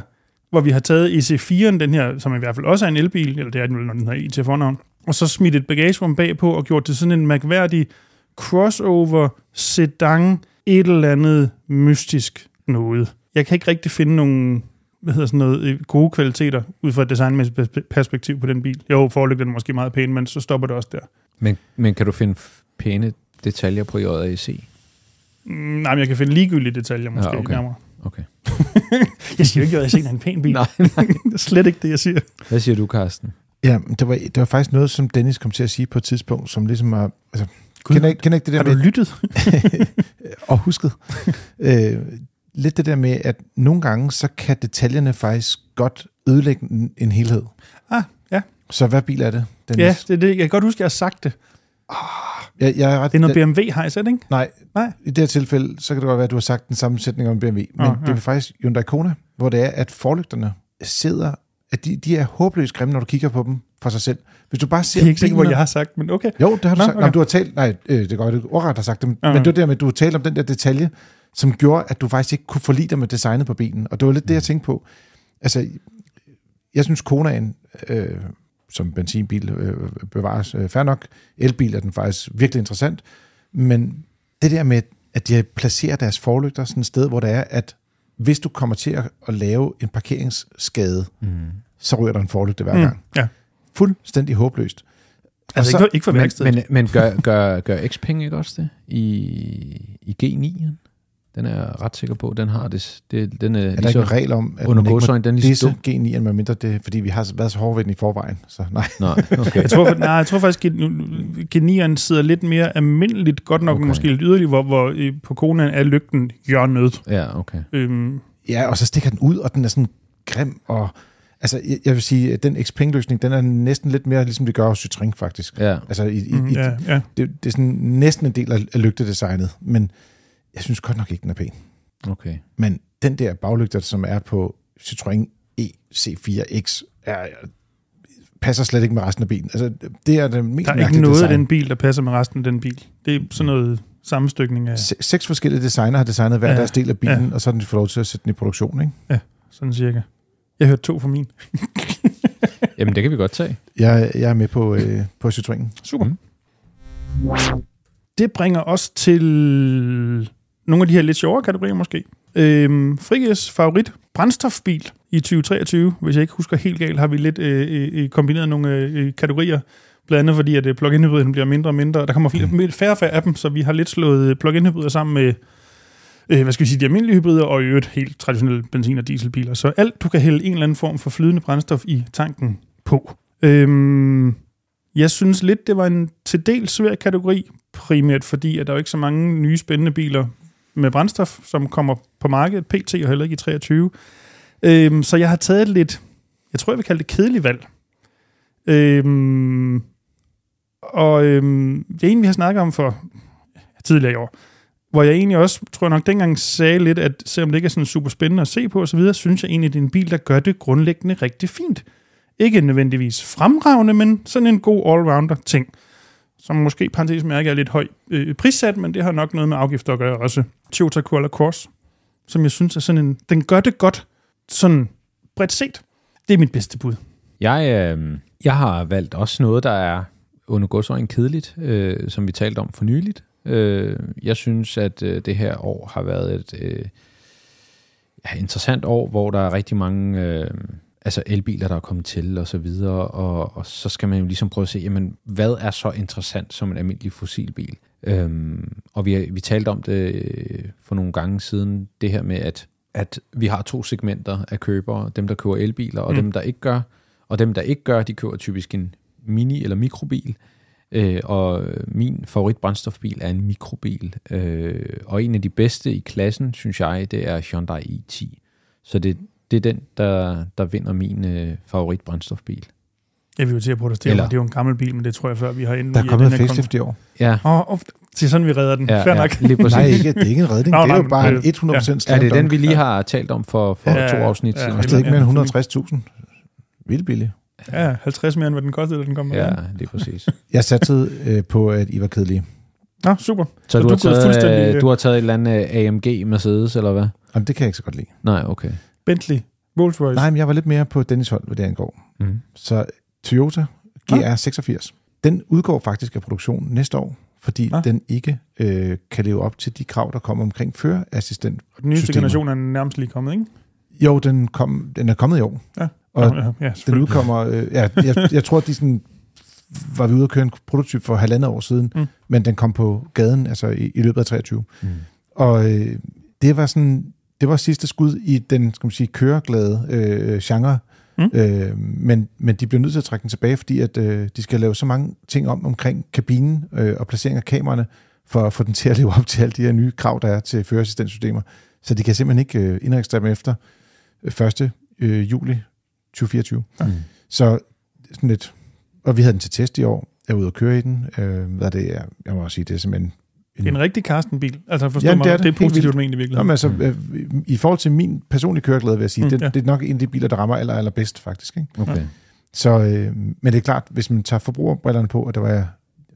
hvor vi har taget EC4'en, den her, som i hvert fald også er en elbil, eller det er den vel, når den har en til fornavn, og så smidt et bagagerum bagpå og gjort det sådan en mærkværdig crossover sedan, et eller andet mystisk noget. Jeg kan ikke rigtig finde nogen hvad hedder sådan noget, øh, gode kvaliteter ud fra et designmæssigt perspektiv på den bil. Jo, forlygten er måske meget pæn, men så stopper det også der. Men, men kan du finde pæne detaljer på JAC? Mm, nej, men jeg kan finde ligegyldige detaljer måske ja, okay. nærmere. Okay. jeg siger jo ikke, at jeg ser en pæn bil. nej, nej. det er slet ikke det, jeg siger. Hvad siger du, Karsten? Ja, det var, det var faktisk noget, som Dennis kom til at sige på et tidspunkt, som ligesom var... Altså, Gud, kender, kender ikke det der har med, du lyttet? og husket. øh, lidt det der med, at nogle gange, så kan detaljerne faktisk godt ødelægge en, en helhed. Ah, ja. Så hvad bil er det, Dennis? Ja, det, det, jeg kan godt huske, at jeg har sagt det. Oh, jeg, jeg er ret, det er noget BMW, har jeg set, ikke? Nej, nej, i det her tilfælde, så kan det godt være, at du har sagt den samme sætning om BMW. Men oh, det er faktisk Hyundai Kona, hvor det er, at forlygterne sidder, at de, de er håbløst grimme, når du kigger på dem for sig selv. Hvis du bare ser det er ikke hvor jeg har sagt, men okay. Jo, det har du Nå, sagt. Okay. Nå, du har talt, nej, øh, det går godt, du har sagt det, men, uh-huh. men det er der med, at du har talt om den der detalje, som gjorde, at du faktisk ikke kunne forlige dig med designet på bilen. Og det var lidt det, jeg mm. tænkte på. Altså, jeg synes, Konaen, øh, som benzinbil, øh, bevares øh, fair nok. Elbil er den faktisk virkelig interessant. Men det der med, at de placerer deres forlygter sådan et sted, hvor det er, at hvis du kommer til at, at lave en parkeringsskade, mm. så ryger der en forlygte hver mm. gang. Mm. Ja. Fuldstændig håbløst. Altså så, ikke for, ikke for men, men, men gør, gør, gør X-Penge ikke også det? I, i G9'en? Den er jeg ret sikker på, den har det. det den er, øh, er der ikke en regel om, at under man ikke må den disse gen i, end mindre det, fordi vi har været så hårdvægt i forvejen. Så nej. nej, okay. jeg, tror, for, nej jeg tror faktisk, at genieren sidder lidt mere almindeligt, godt nok okay. måske lidt yderligt, hvor, hvor øh, på konen er lygten hjørnet. Ja, okay. Øhm. Ja, og så stikker den ud, og den er sådan grim og... Altså, jeg, jeg vil sige, at den Xpeng-løsning, den er næsten lidt mere, ligesom det gør Citrink, faktisk. Ja. Altså, i, i, mm, i, mm-hmm. ja, ja. Det, det er sådan næsten en del af lygtedesignet, men jeg synes godt nok ikke, den er pæn. Okay. Men den der baglygter, som er på Citroën EC4X, er, passer slet ikke med resten af bilen. Altså, det er den mest Der er ikke noget design. af den bil, der passer med resten af den bil. Det er sådan noget sammenstykning af... Se, seks forskellige designer har designet hver ja, deres del af bilen, ja. og så har den fået lov til at sætte den i produktion, ikke? Ja, sådan cirka. Jeg hørte to fra min. Jamen, det kan vi godt tage. Jeg, jeg er med på, øh, på Citroën. Super. Mm. Det bringer os til nogle af de her lidt sjovere kategorier måske. Øhm, Frigges favorit, brændstofbil i 2023. Hvis jeg ikke husker helt galt, har vi lidt øh, øh, øh kombineret nogle øh, øh, kategorier. Blandt andet fordi, at øh, plug-in bliver mindre og mindre, og der kommer flere, mm. færre og færre af dem, så vi har lidt slået plug-in sammen med øh, hvad skal vi sige, de almindelige hybrider, og i øvrigt helt traditionelle benzin- og dieselbiler. Så alt, du kan hælde en eller anden form for flydende brændstof i tanken på. Øhm, jeg synes lidt, det var en til dels svær kategori, primært fordi, at der er jo ikke så mange nye spændende biler med brændstof, som kommer på markedet, PT og heller ikke i 23. Øhm, så jeg har taget lidt, jeg tror, jeg vil kalde det kedeligt valg. Øhm, og øhm, det er en, vi har snakket om for tidligere i år, hvor jeg egentlig også, tror jeg nok dengang sagde lidt, at selvom det ikke er sådan super spændende at se på osv., synes jeg egentlig, at det er en bil, der gør det grundlæggende rigtig fint. Ikke nødvendigvis fremragende, men sådan en god allrounder ting som måske parentes mærke er lidt høj øh, prissat, men det har nok noget med afgifter at gøre også. Toyota Corolla Cross, som jeg synes er sådan en... Den gør det godt, sådan bredt set. Det er mit bedste bud. Jeg, øh, jeg har valgt også noget, der er under godsøjen kedeligt, øh, som vi talte om for nyligt. Øh, jeg synes, at øh, det her år har været et øh, ja, interessant år, hvor der er rigtig mange... Øh, altså elbiler, der er kommet til og så videre, og, og så skal man jo ligesom prøve at se, jamen, hvad er så interessant som en almindelig fossilbil? Øhm, og vi, vi talte om det øh, for nogle gange siden, det her med, at, at vi har to segmenter af købere, dem der køber elbiler, og mm. dem der ikke gør, og dem der ikke gør, de køber typisk en mini- eller mikrobil, øh, og min favoritbrændstofbil er en mikrobil, øh, og en af de bedste i klassen, synes jeg, det er Hyundai i10. Så det, det er den, der, der vinder min øh, favoritbrændstofbil. Jeg vil til at protestere, Eller... det er jo en gammel bil, men det tror jeg før, vi har endnu... Der er kommet en facelift i år. Ja. Og, oh, oh, det er sådan, vi redder den. Ja, Fair ja, nok. Lige præcis. nej, ikke, det er ikke en redning. Nå, det er nej, jo bare en 100% ja. Ja, det er den, vi lige har talt om for, for ja, to afsnit siden. Ja, det er ikke mere end 160.000. Vildt billigt. Ja, 50 mere, end hvad den kostede, da den kom med. Ja, det er præcis. jeg satte øh, på, at I var kedelige. Nå, super. Så, så du, du, har taget, fuldstændig... Øh, øh, du har taget et eller andet øh, AMG Mercedes, eller hvad? Jamen, det kan jeg ikke så godt lide. Nej, okay. Bentley, Rolls Royce. Nej, men jeg var lidt mere på Dennis hold, hvad det angår. Mm. Så Toyota GR86, den udgår faktisk af produktion næste år, fordi ah. den ikke øh, kan leve op til de krav, der kommer omkring førerassistent. Den nyeste generation er nærmest lige kommet, ikke? Jo, den, kom, den er kommet i år. Ja. Og ja, ja, den udkommer... Øh, ja, jeg, jeg tror, at de sådan var vi ude at køre en prototyp for halvandet år siden, mm. men den kom på gaden altså i, i løbet af 23. Mm. Og øh, det var sådan det var sidste skud i den, skal man sige, køreglade øh, genre. Mm. Øh, men, men de blev nødt til at trække den tilbage, fordi at, øh, de skal lave så mange ting om omkring kabinen øh, og placering af kameraerne, for at få den til at leve op til alle de her nye krav, der er til førerassistenssystemer. Så de kan simpelthen ikke øh, indregistrere dem efter 1. Øh, øh, juli 2024. Mm. Så sådan lidt... Og vi havde den til test i år. Jeg er ude og køre i den. Øh, hvad det er, jeg må også sige, det er simpelthen en, en rigtig Carsten-bil. Altså forstår ja, mig, det er, det, det er positivt egentlig i Nå, men altså, mm. I forhold til min personlige køreglæde, vil jeg sige, mm, det, ja. det er nok en af de biler, der rammer aller, bedst, faktisk. Ikke? Okay. okay. Så, øh, men det er klart, hvis man tager forbrugerbrillerne på, og det var jeg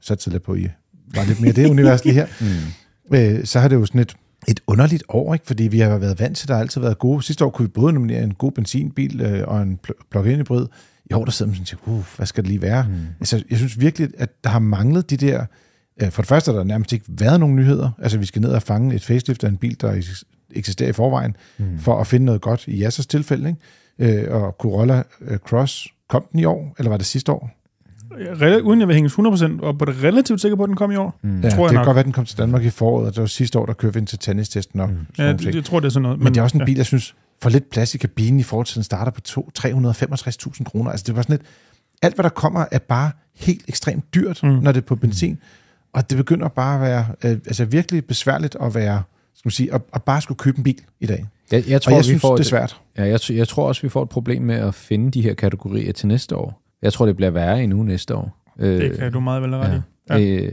sat lidt på, I var lidt mere det univers lige her, mm. øh, så har det jo sådan et, et underligt år, ikke? fordi vi har været vant til, at der har altid været gode. Sidste år kunne vi både nominere en god benzinbil øh, og en plug-in hybrid. I år der sidder man sådan og tænker, uh, hvad skal det lige være? Mm. Altså, jeg synes virkelig, at der har manglet de der Øh, for det første har der nærmest ikke været nogen nyheder. Altså, vi skal ned og fange et facelift af en bil, der eksisterer i forvejen, mm. for at finde noget godt i Jassers tilfælde. Ikke? Øh, og Corolla øh, Cross, kom den i år, eller var det sidste år? uden jeg vil hænges 100% op på det, relativt sikker på, at den kom i år. Mm. Ja, tror jeg det kan godt være, at den kom til Danmark i foråret, og det var sidste år, der kørte vi ind til tennistesten nok. Mm. Ja, jeg, jeg tror, det er sådan noget. Men, men det er også en ja. bil, jeg synes, for lidt plads i kabinen i forhold til, den starter på 365.000 kroner. Altså det var sådan lidt, alt hvad der kommer er bare helt ekstremt dyrt, mm. når det er på benzin. Mm. Og det begynder bare at være øh, altså virkelig besværligt at være, skal man sige, at, at bare skulle købe en bil i dag. Jeg, jeg tror, og jeg vi synes, får et, det er svært. Ja, jeg, jeg tror også, vi får et problem med at finde de her kategorier til næste år. Jeg tror, det bliver værre endnu næste år. Øh, det kan du meget vel ret ja. i. Ja. Øh,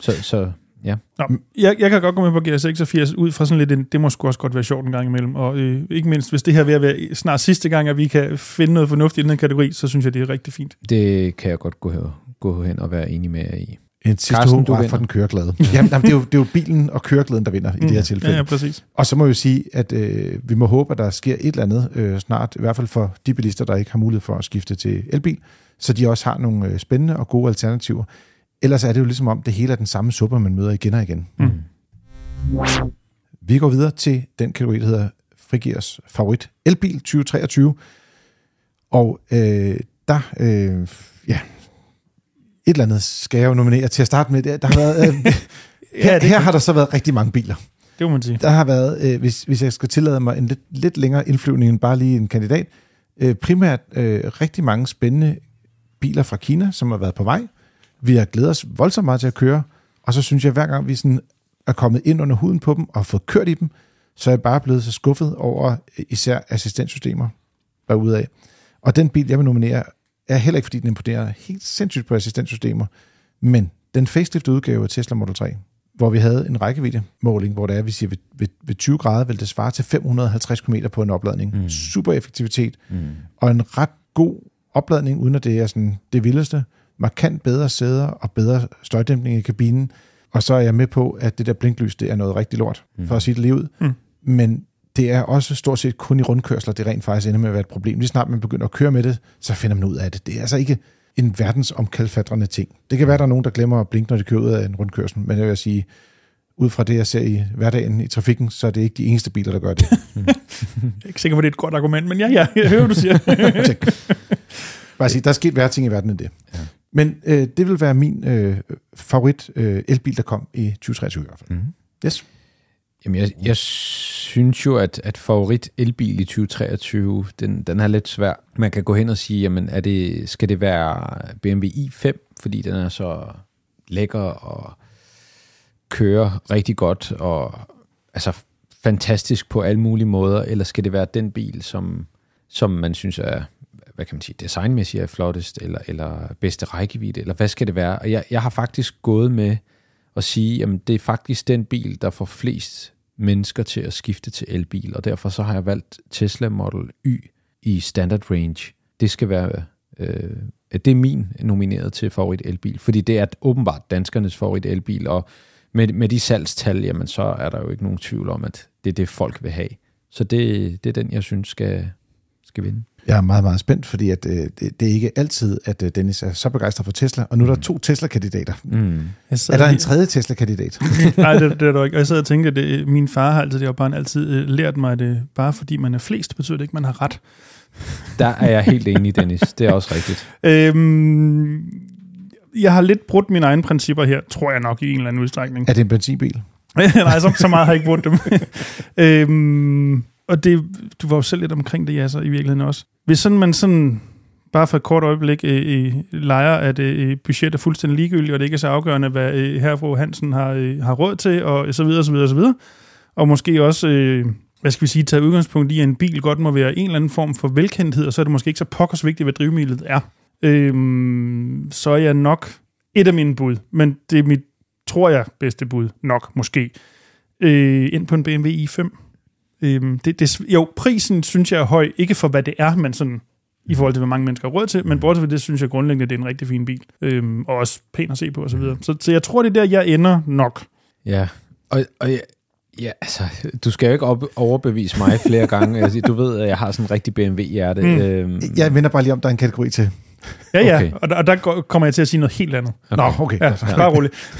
så, så ja. Nå, jeg, jeg kan godt gå med på Gear 86 ud fra sådan lidt en, det må sgu også godt være sjovt en gang imellem, og øh, ikke mindst, hvis det her vil være snart sidste gang, at vi kan finde noget fornuftigt i den her kategori, så synes jeg, det er rigtig fint. Det kan jeg godt gå, gå hen og være enig med jer i. En sidste Carsten, du var for den køreglade. jamen, jamen det, er jo, det er jo bilen og køreglæden, der vinder mm. i det her tilfælde. Ja, ja, præcis. Og så må vi sige, at øh, vi må håbe, at der sker et eller andet øh, snart, i hvert fald for de bilister, der ikke har mulighed for at skifte til elbil, så de også har nogle øh, spændende og gode alternativer. Ellers er det jo ligesom om, det hele er den samme suppe, man møder igen og igen. Mm. Vi går videre til den kategori, der hedder Frigiers favorit elbil 2023. Og øh, der, øh, ja, et eller andet skal jeg jo nominere til at starte med. Der har været, øh, her, ja, det her har der så været rigtig mange biler. Det må man sige. Der har været, øh, hvis, hvis jeg skal tillade mig en lidt, lidt længere indflyvning end bare lige en kandidat, øh, primært øh, rigtig mange spændende biler fra Kina, som har været på vej. Vi har glædet os voldsomt meget til at køre, og så synes jeg, hver gang vi sådan er kommet ind under huden på dem og fået kørt i dem, så er jeg bare blevet så skuffet over øh, især assistenssystemer derude af. Og den bil, jeg vil nominere, er heller ikke, fordi den imponerer helt sindssygt på assistenssystemer, men den facelift udgave af Tesla Model 3, hvor vi havde en rækkevidde måling, hvor det er, vi siger, ved, ved, ved 20 grader vil det svare til 550 km på en opladning. Mm. Super effektivitet, mm. og en ret god opladning, uden at det er sådan det vildeste. Markant bedre sæder og bedre støjdæmpning i kabinen. Og så er jeg med på, at det der blinklys, det er noget rigtig lort, mm. for at sige det lige ud. Mm. Men det er også stort set kun i rundkørsler, det rent faktisk ender med at være et problem. Lige snart man begynder at køre med det, så finder man ud af det. Det er altså ikke en verdensomkalfatrende ting. Det kan være, at der er nogen, der glemmer at blinke, når de kører ud af en rundkørsel, men jeg vil sige, ud fra det, jeg ser i hverdagen i trafikken, så er det ikke de eneste biler, der gør det. jeg er ikke sikker på, det er et godt argument, men ja, ja, jeg hører, du siger. Bare sige, der er sket værre ting i verden end det. Ja. Men øh, det vil være min øh, favorit øh, elbil, der kom i 2023 i hvert fald. mm Yes. Jamen, jeg, jeg synes jo, at, at favorit elbil i 2023, den, den er lidt svær. Man kan gå hen og sige, jamen, er det, skal det være BMW i5, fordi den er så lækker og kører rigtig godt og altså fantastisk på alle mulige måder, eller skal det være den bil, som, som man synes er hvad kan man sige, designmæssigt er flottest, eller, eller bedste rækkevidde, eller hvad skal det være? Og jeg, jeg har faktisk gået med at sige, at det er faktisk den bil, der får flest mennesker til at skifte til elbil, og derfor så har jeg valgt Tesla Model Y i standard range. Det skal være, øh, det er min nomineret til favorit elbil, fordi det er åbenbart danskernes favorit elbil, og med, med de salgstal, jamen så er der jo ikke nogen tvivl om, at det er det, folk vil have. Så det, det er den, jeg synes skal, skal vinde. Jeg er meget, meget spændt, fordi at, øh, det, det er ikke altid, at øh, Dennis er så begejstret for Tesla, og nu er der mm. to Tesla-kandidater. Mm. Er der en tredje Tesla-kandidat? Nej, det, det er der ikke. Og jeg sad og tænkte, at det, min far har altid, det har barn altid øh, lært mig, det bare fordi man er flest, betyder det ikke, at man har ret. Der er jeg helt enig, Dennis. Det er også rigtigt. Øhm, jeg har lidt brudt mine egne principper her, tror jeg nok, i en eller anden udstrækning. Er det en benzinbil? Nej, så, så meget har jeg ikke brudt dem. øhm, og det, du var jo selv lidt omkring det, Jasser, i virkeligheden også. Hvis sådan man sådan bare for et kort øjeblik i, øh, i øh, leger, at i øh, budget er fuldstændig ligegyldigt, og det ikke er så afgørende, hvad herfru Hansen har, i, har råd til, og så videre, så videre, så videre. Og måske også, øh, hvad skal vi sige, tage udgangspunkt i, at en bil godt må være en eller anden form for velkendthed, og så er det måske ikke så pokkers vigtigt, hvad drivmidlet er. Øh, så er jeg nok et af mine bud, men det er mit, tror jeg, bedste bud nok, måske, øh, ind på en BMW i5. Øhm, det, det, jo, prisen synes jeg er høj, ikke for hvad det er, men sådan i forhold til, hvor mange mennesker har råd til, men bortset fra det, synes jeg grundlæggende, det er en rigtig fin bil, øhm, og også pæn at se på, og så videre. Så, så jeg tror, det er der, jeg ender nok. Ja, og, og ja, Ja, altså, du skal jo ikke op- overbevise mig flere gange. Altså, du ved, at jeg har sådan en rigtig BMW-hjerte. Mm. Øhm. Jeg vender bare lige om, der er en kategori til. Ja, ja, okay. og, der, og der kommer jeg til at sige noget helt andet. Okay. Nå, okay. Ja, bare roligt.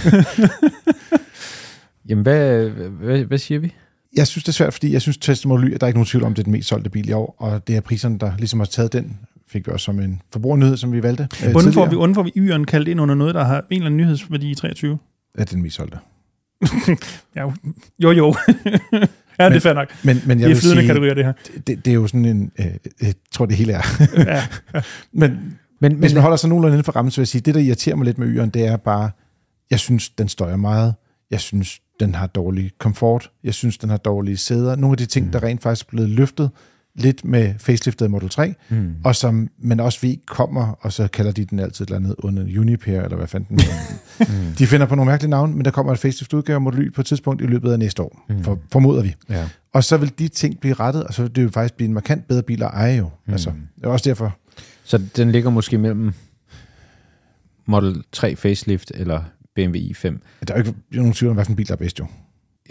Jamen, hvad, hvad, hvad siger vi? jeg synes, det er svært, fordi jeg synes, Tesla Model Y, at der er ikke nogen tvivl om, det er den mest solgte bil i år, og det er priserne, der ligesom har taget den fik vi også som en forbrugernyhed, som vi valgte. Øh, hvordan, får vi, vi Y'eren kaldt ind under noget, der har en eller anden nyhedsværdi i 23? Ja, det er den mest solgte. ja, jo, jo. ja, men, det er fair nok. Men, men jeg det er flydende sige, kategorier, det her. Det, det, det er jo sådan en... Øh, jeg tror, det hele er. ja, Men, men, hvis man holder sig nogenlunde inden for rammen, så vil jeg sige, det, der irriterer mig lidt med Y'eren, det er bare, jeg synes, den støjer meget. Jeg synes, den har dårlig komfort, jeg synes, den har dårlige sæder. Nogle af de ting, mm. der rent faktisk er blevet løftet lidt med faceliftet Model 3, mm. og som man også ved kommer, og så kalder de den altid et eller andet under Unipair, eller hvad fanden mm. De finder på nogle mærkelige navne, men der kommer et facelift udgave Model Y på et tidspunkt i løbet af næste år, mm. for, formoder vi. Ja. Og så vil de ting blive rettet, og så vil det jo faktisk blive en markant bedre bil at eje jo. Mm. Altså, det er også derfor. Så den ligger måske mellem Model 3 facelift, eller BMW i5. Der er jo ikke nogen tvivl om, hvilken bil, der er bedst jo.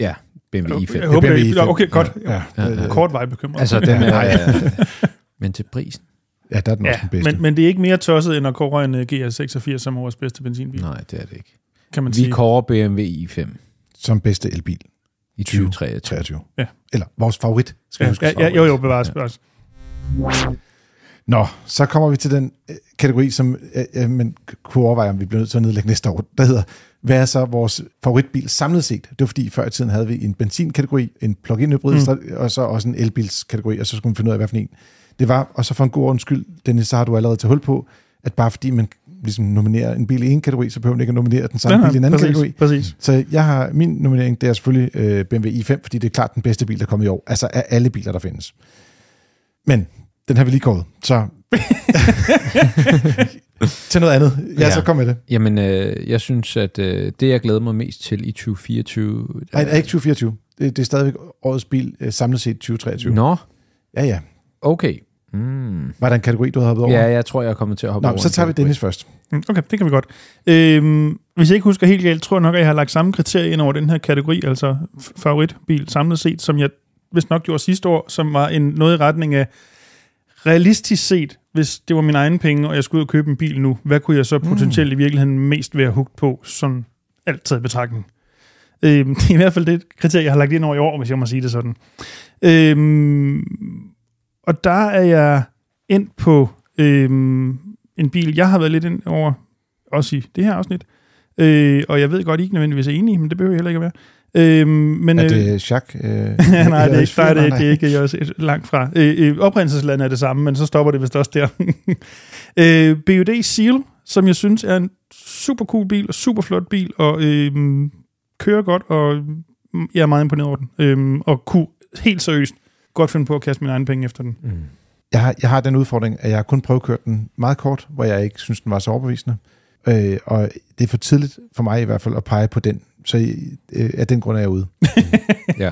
Ja, BMW i5. Jeg håber, ja, BMW i5. Okay, godt. Ja, ja, ja. Kort vej bekymret. Altså, den er, ja, men til prisen. Ja, der er den ja, også den bedste. Men, men det er ikke mere tosset, end at kåre en øh, GR86 som årets bedste benzinbil. Nej, det er det ikke. Kan man Vi sige. kårer BMW i5. Som bedste elbil. I 2023. 2023. Ja. Eller vores favorit. Skal ja, ja, jo, jo, bevares. Ja. Bevares. Nå, så kommer vi til den øh, kategori, som øh, øh, man kunne overveje, om vi bliver nødt til at nedlægge næste år, der hedder, hvad er så vores favoritbil samlet set? Det var fordi, før i tiden havde vi en benzinkategori, en plug-in hybrid, mm. og så også en elbilskategori, og så skulle man finde ud af, hvad for en det var. Og så for en god ordens skyld, Dennis, så har du allerede taget hul på, at bare fordi man ligesom nominerer en bil i en kategori, så behøver man ikke at nominere den samme ja, bil i en anden præcis, kategori. Præcis. Så jeg har, min nominering, det er selvfølgelig øh, BMW i5, fordi det er klart den bedste bil, der kommer i år. Altså af alle biler, der findes. Men den har vi lige kåret, så... til noget andet. Ja, ja. så kom med det. Jamen, øh, jeg synes, at øh, det, jeg glæder mig mest til i 2024... Nej, øh, det er ikke 2024. Det, det er stadigvæk årets bil, øh, samlet set 2023. Nå. Ja, ja. Okay. Mm. Var der en kategori, du havde hoppet over? Ja, jeg tror, jeg er kommet til at hoppe Nå, over. så tager vi Dennis først. Mm, okay, det kan vi godt. Øhm, hvis jeg ikke husker helt galt, tror jeg nok, at jeg har lagt samme kriterie ind over den her kategori, altså favoritbil samlet set, som jeg vist nok gjorde sidste år, som var en, noget i retning af, realistisk set, hvis det var mine egne penge, og jeg skulle ud og købe en bil nu, hvad kunne jeg så mm. potentielt mm. i virkeligheden mest være hugt på, sådan alt taget i betragtning? Øhm, det er i hvert fald det kriterie, jeg har lagt ind over i år, hvis jeg må sige det sådan. Øhm, og der er jeg ind på øhm, en bil, jeg har været lidt ind over, også i det her afsnit, øh, og jeg ved godt, I ikke nødvendigvis er enige, men det behøver jeg heller ikke at være. Øhm, men, er øh, det øh, Jacques? Øh, nej, det er ikke, nej, det er ikke, det er ikke langt fra. Øh, øh, oprindelseslandet er det samme, men så stopper det vist også der. øh, BUD Seal, som jeg synes er en super cool bil, og super flot bil, og øh, kører godt, og mm, jeg er meget imponeret over den. Øh, og kunne helt seriøst godt finde på at kaste mine egne penge efter den. Mm. Jeg, har, jeg har den udfordring, at jeg kun prøvekørt den meget kort, hvor jeg ikke synes, den var så overbevisende. Øh, og det er for tidligt for mig i hvert fald at pege på den så øh, af den grund er jeg ude. Mm. ja.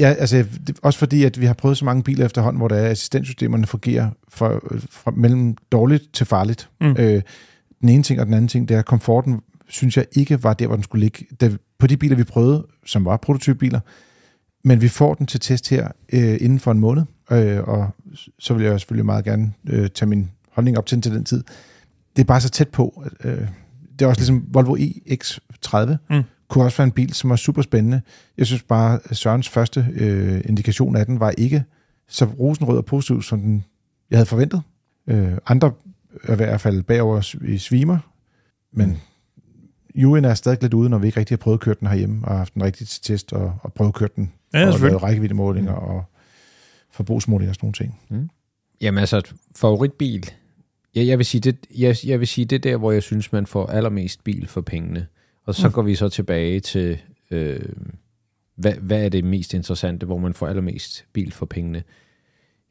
ja. Altså, også fordi, at vi har prøvet så mange biler efterhånden, hvor der er, assistenssystemerne fungerer fra, fra mellem dårligt til farligt. Mm. Øh, den ene ting og den anden ting, det er, at komforten synes jeg ikke var der, hvor den skulle ligge. Da, på de biler, vi prøvede, som var prototypbiler, men vi får den til test her øh, inden for en måned, øh, og så vil jeg selvfølgelig meget gerne øh, tage min holdning op til den til den tid. Det er bare så tæt på. Øh, det er også ligesom Volvo EX30, mm kunne også være en bil, som var super spændende. Jeg synes bare, at Sørens første øh, indikation af den var ikke så rosenrød og positiv, som den, jeg havde forventet. Øh, andre er i hvert fald bagover i svimer, men Juen er stadig lidt ude, når vi ikke rigtig har prøvet at køre den herhjemme, og haft den rigtig til test, og, og prøvet at køre den, ja, og lavet målinger mm. og forbrugsmålinger og sådan nogle ting. Mm. Jamen altså, favoritbil, jeg, jeg, vil sige, det, jeg, jeg vil sige, det er der, hvor jeg synes, man får allermest bil for pengene. Og så mm. går vi så tilbage til, øh, hvad, hvad er det mest interessante, hvor man får allermest bil for pengene.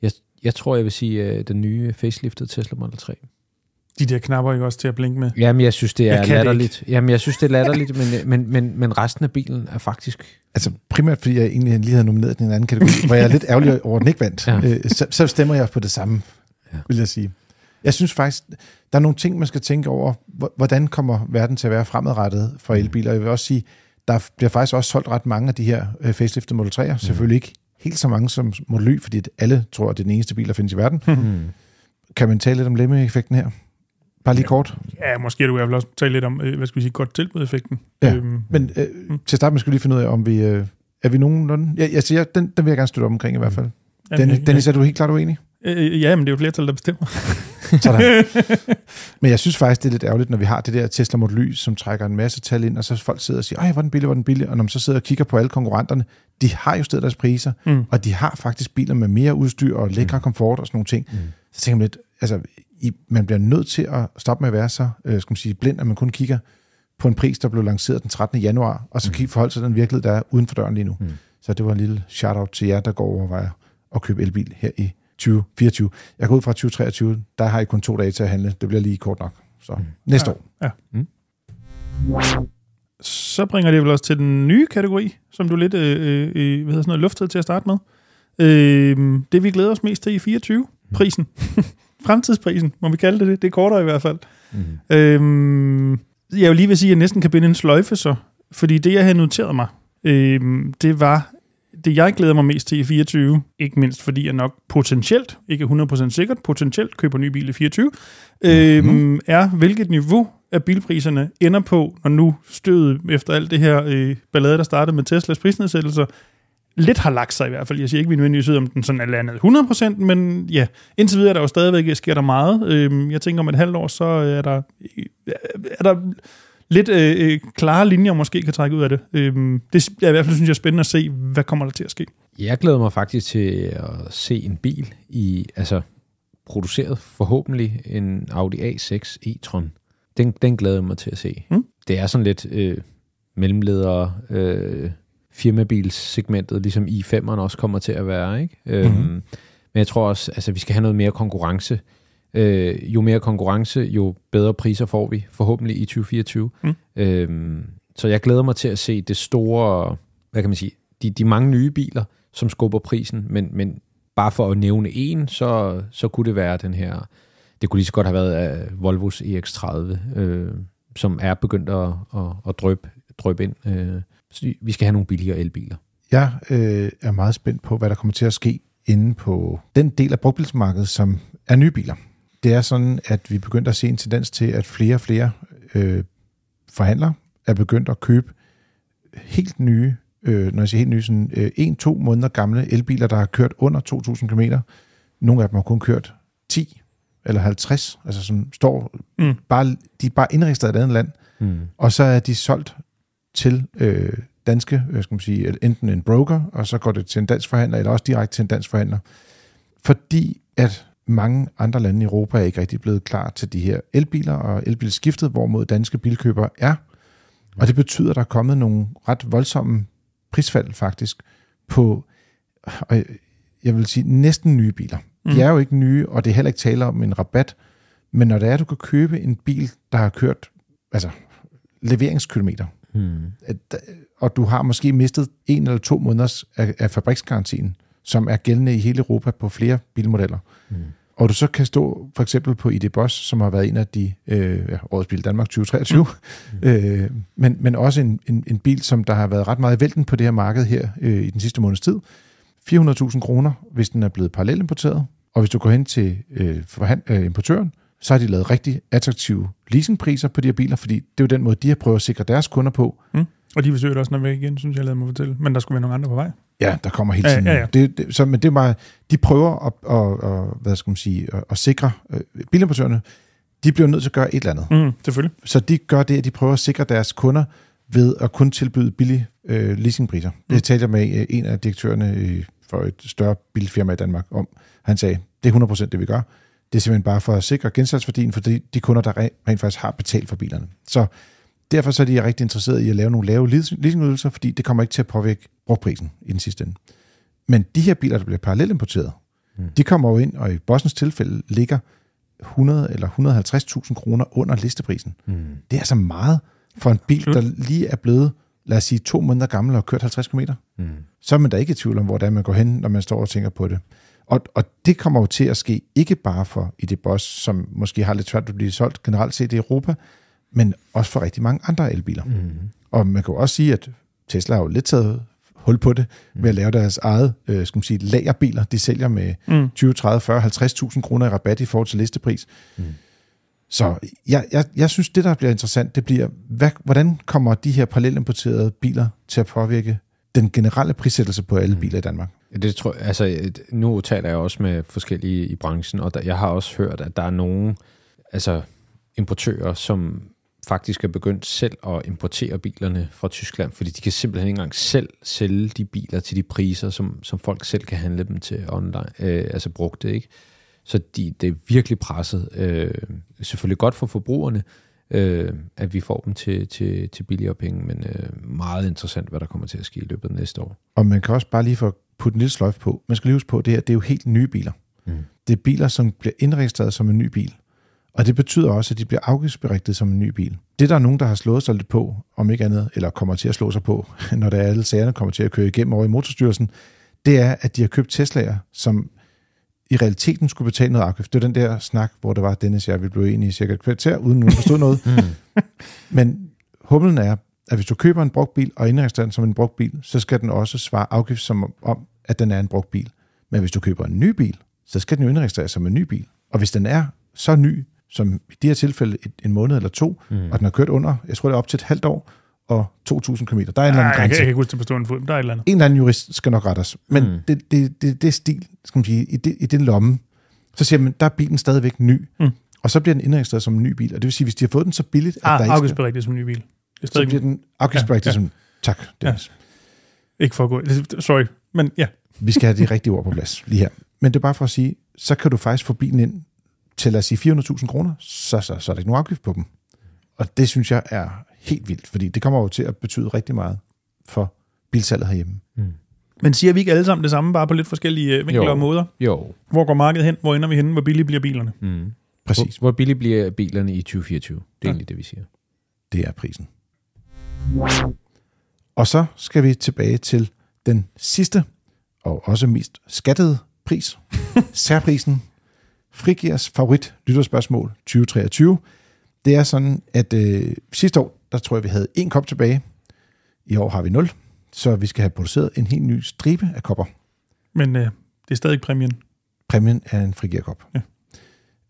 Jeg, jeg tror, jeg vil sige øh, den nye faceliftede Tesla Model 3. De der knapper ikke også til at blinke med? Jamen, jeg synes, det er jeg latterligt. Det Jamen, jeg synes, det er latterligt, men, øh, men, men, men resten af bilen er faktisk... Altså primært, fordi jeg egentlig lige havde nomineret den i en anden kategori, hvor jeg er lidt ærgerlig over, at den ikke vandt. Ja. Øh, så, så stemmer jeg på det samme, ja. vil jeg sige. Jeg synes faktisk, der er nogle ting, man skal tænke over. Hvordan kommer verden til at være fremadrettet for mm. elbiler? Jeg vil også sige, der bliver faktisk også solgt ret mange af de her øh, faceliftede Model 3'er. Mm. Selvfølgelig ikke helt så mange som Model Y, fordi alle tror, at det er den eneste bil, der findes i verden. Mm. Kan man tale lidt om lemming-effekten her? Bare lige ja, kort. Ja, måske du i hvert fald også tale lidt om, øh, hvad skal vi sige, godt tilbud-effekten. Ja, øhm, men øh, mm. til starten skal vi lige finde ud af, om vi... Øh, er vi nogenlunde... Ja, jeg siger, den, den vil jeg gerne støtte op omkring i hvert mm. fald. Mm. Den, Dennis, er du helt klart uenig? Øh, ja, men det er jo flertal, der bestemmer. Sådan. Men jeg synes faktisk, det er lidt ærgerligt, når vi har det der Tesla Model Y, som trækker en masse tal ind, og så folk sidder og siger, ej, hvor den billig, hvor den billig, og når man så sidder og kigger på alle konkurrenterne, de har jo stadig deres priser, mm. og de har faktisk biler med mere udstyr og lækre mm. komfort og sådan nogle ting. Mm. Så tænker man lidt, altså, I, man bliver nødt til at stoppe med at være så, øh, skal man sige, blind, at man kun kigger på en pris, der blev lanceret den 13. januar, og så mm. forholde sig den virkelighed, der er uden for døren lige nu. Mm. Så det var en lille shout-out til jer, der går og overvejer at købe elbil her i 2024. Jeg går ud fra 2023, der har I kun to dage til at handle. Det bliver lige kort nok. Så mm. næste ja, år. Ja. Mm. Så bringer det vel også til den nye kategori, som du lidt øh, øh, øh hvad hedder sådan noget, luftede til at starte med. Øh, det vi glæder os mest til i 24, prisen. Fremtidsprisen, må vi kalde det det. Det er kortere i hvert fald. Mm. Øh, jeg vil lige vil sige, at jeg næsten kan binde en sløjfe så, fordi det, jeg havde noteret mig, øh, det var, det, jeg glæder mig mest til i 24, ikke mindst fordi jeg nok potentielt, ikke 100% sikkert, potentielt køber ny bil i 24, øh, mm-hmm. er, hvilket niveau af bilpriserne ender på, når nu stødet efter alt det her øh, ballade, der startede med Teslas prisnedsættelser, lidt har lagt sig i hvert fald. Jeg siger ikke, at vi nødvendigvis ved, om den sådan er landet 100%, men ja, indtil videre er der jo stadigvæk, sker der meget. Øh, jeg tænker, om et halvt år, så er der, øh, er der lidt øh, øh, klare linjer måske kan trække ud af det. Øh, det er i hvert fald, synes jeg, spændende at se, hvad kommer der til at ske. Jeg glæder mig faktisk til at se en bil i, altså produceret forhåbentlig en Audi A6 e-tron. Den, den glæder jeg mig til at se. Mm. Det er sådan lidt øh, mellemledere øh, firmabilsegmentet, ligesom i 5'eren også kommer til at være. Ikke? Mm. Øhm, mhm. men jeg tror også, altså vi skal have noget mere konkurrence øh, jo mere konkurrence, jo bedre priser får vi, forhåbentlig i 2024. Mm. Øh, så jeg glæder mig til at se det store, hvad kan man sige, de, de mange nye biler, som skubber prisen, men, men bare for at nævne en, så, så kunne det være den her, det kunne lige så godt have været uh, øh, Volvos EX30, øh, som er begyndt at, at, at drøbe, drøb ind. Øh. Så vi skal have nogle billigere elbiler. Jeg øh, er meget spændt på, hvad der kommer til at ske inde på den del af brugtbilsmarkedet, som er nye biler det er sådan, at vi begyndte at se en tendens til, at flere og flere øh, forhandlere er begyndt at købe helt nye, øh, når jeg siger helt nye, sådan øh, 1-2 måneder gamle elbiler, der har kørt under 2.000 km. Nogle af dem har kun kørt 10 eller 50, altså som står mm. bare, de er bare indregistreret i et andet land, mm. og så er de solgt til øh, danske, øh, skal man sige, enten en broker, og så går det til en dansk forhandler, eller også direkte til en dansk forhandler. Fordi at mange andre lande i Europa er ikke rigtig blevet klar til de her elbiler og elbilskiftet, hvorimod danske bilkøbere er. Og det betyder, at der er kommet nogle ret voldsomme prisfald faktisk på, og jeg vil sige, næsten nye biler. De mm. er jo ikke nye, og det er heller ikke tale om en rabat, men når det er, at du kan købe en bil, der har kørt altså, leveringskilometer, hmm. og du har måske mistet en eller to måneders af fabriksgarantien, som er gældende i hele Europa på flere bilmodeller. Mm. Og du så kan stå for eksempel på ID Boss, som har været en af de øh, ja, årets bil Danmark 2023, mm. øh, men, men også en, en, en bil, som der har været ret meget i vælten på det her marked her øh, i den sidste måneds tid. 400.000 kroner, hvis den er blevet parallelimporteret. Og hvis du går hen til øh, forhan- øh, importøren, så har de lavet rigtig attraktive leasingpriser på de her biler, fordi det er jo den måde, de har prøvet at sikre deres kunder på. Mm. Og de forsøger det også, når vi igen, synes jeg, jeg lader mig fortælle. Men der skulle være nogle andre på vej. Ja, der kommer hele tiden. Ja, ja, ja. Det, det, så, men det er bare, de prøver at, at, at, hvad skal man sige, at, at sikre øh, bilimportørerne, de bliver nødt til at gøre et eller andet. Mm, selvfølgelig. Så de gør det, at de prøver at sikre deres kunder ved at kun tilbyde billige øh, leasingpriser. Mm. Det talte jeg med øh, en af direktørerne i, øh, for et større bilfirma i Danmark om. Han sagde, det er 100% det, vi gør. Det er simpelthen bare for at sikre gensatsværdien for de, de kunder, der rent faktisk har betalt for bilerne. Så Derfor så er de rigtig interesserede i at lave nogle lave leasingydelser, fordi det kommer ikke til at påvirke brugprisen i den sidste ende. Men de her biler, der bliver parallelt importeret, mm. de kommer jo ind, og i Bossens tilfælde ligger 100 eller 150.000 kroner under listeprisen. Mm. Det er altså meget for en bil, der lige er blevet, lad os sige, to måneder gammel og kørt 50 km. Mm. Så er man da ikke i tvivl om, hvor det er, man går hen, når man står og tænker på det. Og, og det kommer jo til at ske ikke bare for i det boss, som måske har lidt svært at blive solgt generelt set i Europa, men også for rigtig mange andre elbiler. Mm. Og man kan jo også sige, at Tesla har jo lidt taget hul på det mhm. ved at lave deres eget øh, skal man sige, lagerbiler. De sælger med mm. 20, 30, 40, 50.000 kroner i rabat i forhold til listepris. Mm. Så jeg, jeg, jeg synes, det der bliver interessant, det bliver, hvad, hvordan kommer de her parallelimporterede biler til at påvirke den generelle prissættelse på alle mm. biler i Danmark? Det tror, altså, nu taler jeg også med forskellige i branchen, og der, jeg har også hørt, at der er nogle altså, importører, som faktisk er begyndt selv at importere bilerne fra Tyskland, fordi de kan simpelthen ikke engang selv sælge de biler til de priser, som, som folk selv kan handle dem til online, øh, altså brugte, ikke? Så de, det er virkelig presset. Øh, selvfølgelig godt for forbrugerne, øh, at vi får dem til, til, til billigere penge, men øh, meget interessant, hvad der kommer til at ske i løbet af næste år. Og man kan også bare lige få putte en lille sløjf på. Man skal lige huske på, at det her det er jo helt nye biler. Mm. Det er biler, som bliver indregistreret som en ny bil. Og det betyder også, at de bliver afgiftsberigtet som en ny bil. Det der er nogen, der har slået sig lidt på, om ikke andet, eller kommer til at slå sig på, når der alle sagerne kommer til at køre igennem over i motorstyrelsen, det er, at de har købt Tesla'er, som i realiteten skulle betale noget afgift. Det var den der snak, hvor det var, Dennis og jeg, vi blev enige i cirka et kvarter, uden nogen forstod noget. mm. Men humlen er, at hvis du køber en brugt bil og indregistrerer den som en brugt bil, så skal den også svare afgift som om, at den er en brugt bil. Men hvis du køber en ny bil, så skal den jo indregistreres som en ny bil. Og hvis den er så ny, som i det her tilfælde et, en måned eller to, mm. og den har kørt under, jeg tror det er op til et halvt år, og 2.000 km. Der er en eller anden grænse. Jeg kan ikke huske det på stående fod, der er et eller andet. En eller anden jurist skal nok rette os. Men mm. det, det, det, det stil, skal man sige, i det, i det lomme, så siger man, der er bilen stadigvæk ny. Mm. Og så bliver den indregistreret som en ny bil. Og det vil sige, hvis de har fået den så billigt, at ah, der ikke skal... som en ny bil. Det er så bliver den afgiftsberigtet ja, ja. som... Tak, Dennis. Ja. Ikke for at gå... Sorry, men ja. Vi skal have de rigtige ord på plads lige her. Men det er bare for at sige, så kan du faktisk få bilen ind til at sige 400.000 kroner, så, så, så er der ikke nogen afgift på dem. Og det synes jeg er helt vildt, fordi det kommer jo til at betyde rigtig meget for bilsalget herhjemme. Mm. Men siger vi ikke alle sammen det samme, bare på lidt forskellige øh, vinkler jo. og måder? Jo. Hvor går markedet hen? Hvor ender vi hen? Hvor billige bliver bilerne? Mm. Præcis. Hvor, hvor billige bliver bilerne i 2024? Det er ja. egentlig det, vi siger. Det er prisen. Og så skal vi tilbage til den sidste, og også mest skattede pris, særprisen Frigiers favorit lytterspørgsmål 2023. Det er sådan, at øh, sidste år, der tror jeg, vi havde en kop tilbage. I år har vi nul, så vi skal have produceret en helt ny stribe af kopper. Men øh, det er stadig præmien. Præmien er en frigierkop. Ja.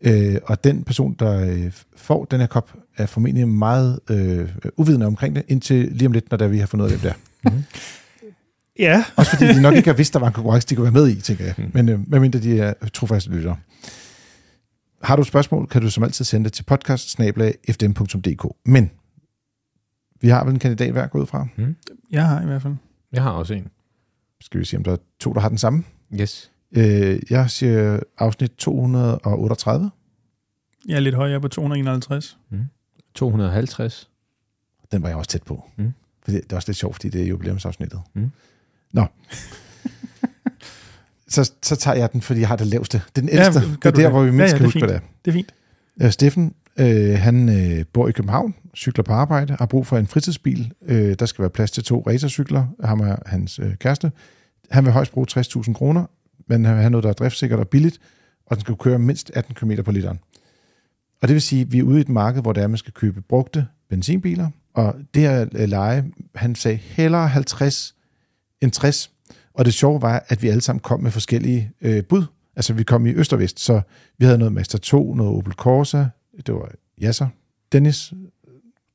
Øh, og den person, der øh, får den her kop, er formentlig meget øh, uvidende omkring det, indtil lige om lidt, når der vi har fundet ud af, hvem det er. Mm-hmm. Ja. Også fordi de nok ikke har vidst, der var en konkurrence, de kunne være med i, tænker jeg. Mm. Men øh, medmindre de er trofaste lyttere. Har du et spørgsmål, kan du som altid sende det til podcast Men vi har vel en kandidat hver gået fra? Mm. Jeg har i hvert fald. Jeg har også en. Skal vi se, om der er to, der har den samme? Yes. Øh, jeg siger afsnit 238. Jeg er lidt højere på 251. Mm. 250. Den var jeg også tæt på. Mm. Fordi det er også lidt sjovt, fordi det er jubilæumsafsnittet. Mm. Nå så, så tager jeg den, fordi jeg har det laveste. Den ældste. Ja, det er der, det. hvor vi mindst ja, ja, kan huske, hvad det er. Det er fint. Øh, Steffen, øh, han øh, bor i København, cykler på arbejde, har brug for en fritidsbil. Øh, der skal være plads til to racercykler, ham og hans øh, kæreste. Han vil højst bruge 60.000 kroner, men han vil have noget, der er driftsikkert og billigt, og den skal køre mindst 18 km på literen. Og det vil sige, at vi er ude i et marked, hvor det er, man skal købe brugte benzinbiler, og det her øh, leje, han sagde, hellere 50 end 60, og det sjove var, at vi alle sammen kom med forskellige øh, bud. Altså, vi kom i øst og vest, så vi havde noget Master 2, noget Opel Corsa, det var Jasser, Dennis,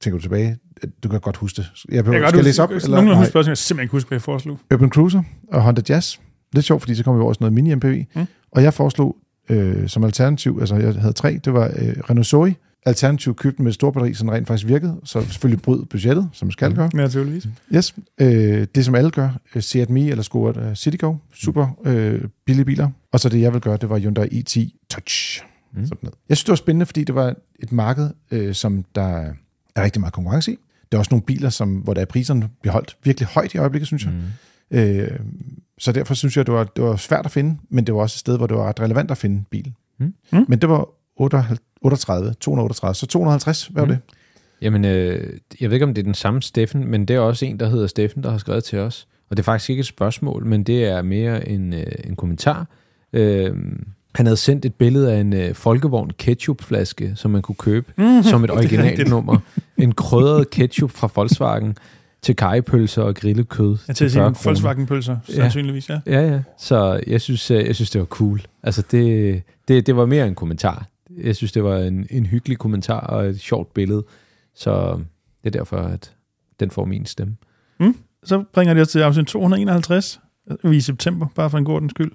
tænker du tilbage, du kan godt huske det. Jeg, behøver, jeg skal godt læse op. Eller? Nogle af huske spørgsmål, jeg simpelthen ikke huske, hvad jeg foreslog. Urban Cruiser og Honda Jazz. Lidt sjovt, fordi så kom vi over også noget mini-MPV. Mm. Og jeg foreslog øh, som alternativ, altså jeg havde tre, det var øh, Renault Zoe, alternativ købte med stor batteri, som rent faktisk virkede, så selvfølgelig bryd budgettet, som skal mm. gøre. Ja, naturligvis. Yes. Øh, det, som alle gør, øh, Seat Mii eller Skoda uh, øh, Citigo, super mm. øh, billige biler. Og så det, jeg vil gøre, det var Hyundai i10 e Touch. Mm. Sådan noget. Jeg synes, det var spændende, fordi det var et marked, øh, som der er rigtig meget konkurrence i. Der er også nogle biler, som, hvor der er priserne bliver holdt virkelig højt i øjeblikket, synes jeg. Mm. Øh, så derfor synes jeg, det var, det var svært at finde, men det var også et sted, hvor det var ret relevant at finde bil. Mm. Men det var 58 38, 238, så 250, hvad var mm. det? Jamen, øh, jeg ved ikke, om det er den samme Steffen, men det er også en, der hedder Steffen, der har skrevet til os. Og det er faktisk ikke et spørgsmål, men det er mere en, øh, en kommentar. Øh, han havde sendt et billede af en øh, folkevogn ketchupflaske, som man kunne købe mm, som et originalt nummer. En krydret ketchup fra Volkswagen til kajepølser og grillet kød. Ja, til at Volkswagen-pølser, ja. sandsynligvis, ja. Ja, ja. Så jeg synes, øh, jeg synes det var cool. Altså, det, det, det var mere en kommentar jeg synes, det var en, en hyggelig kommentar og et sjovt billede. Så det er derfor, at den får min stemme. Mm. Så bringer det os til afsnit 251 i september, bare for en god skyld.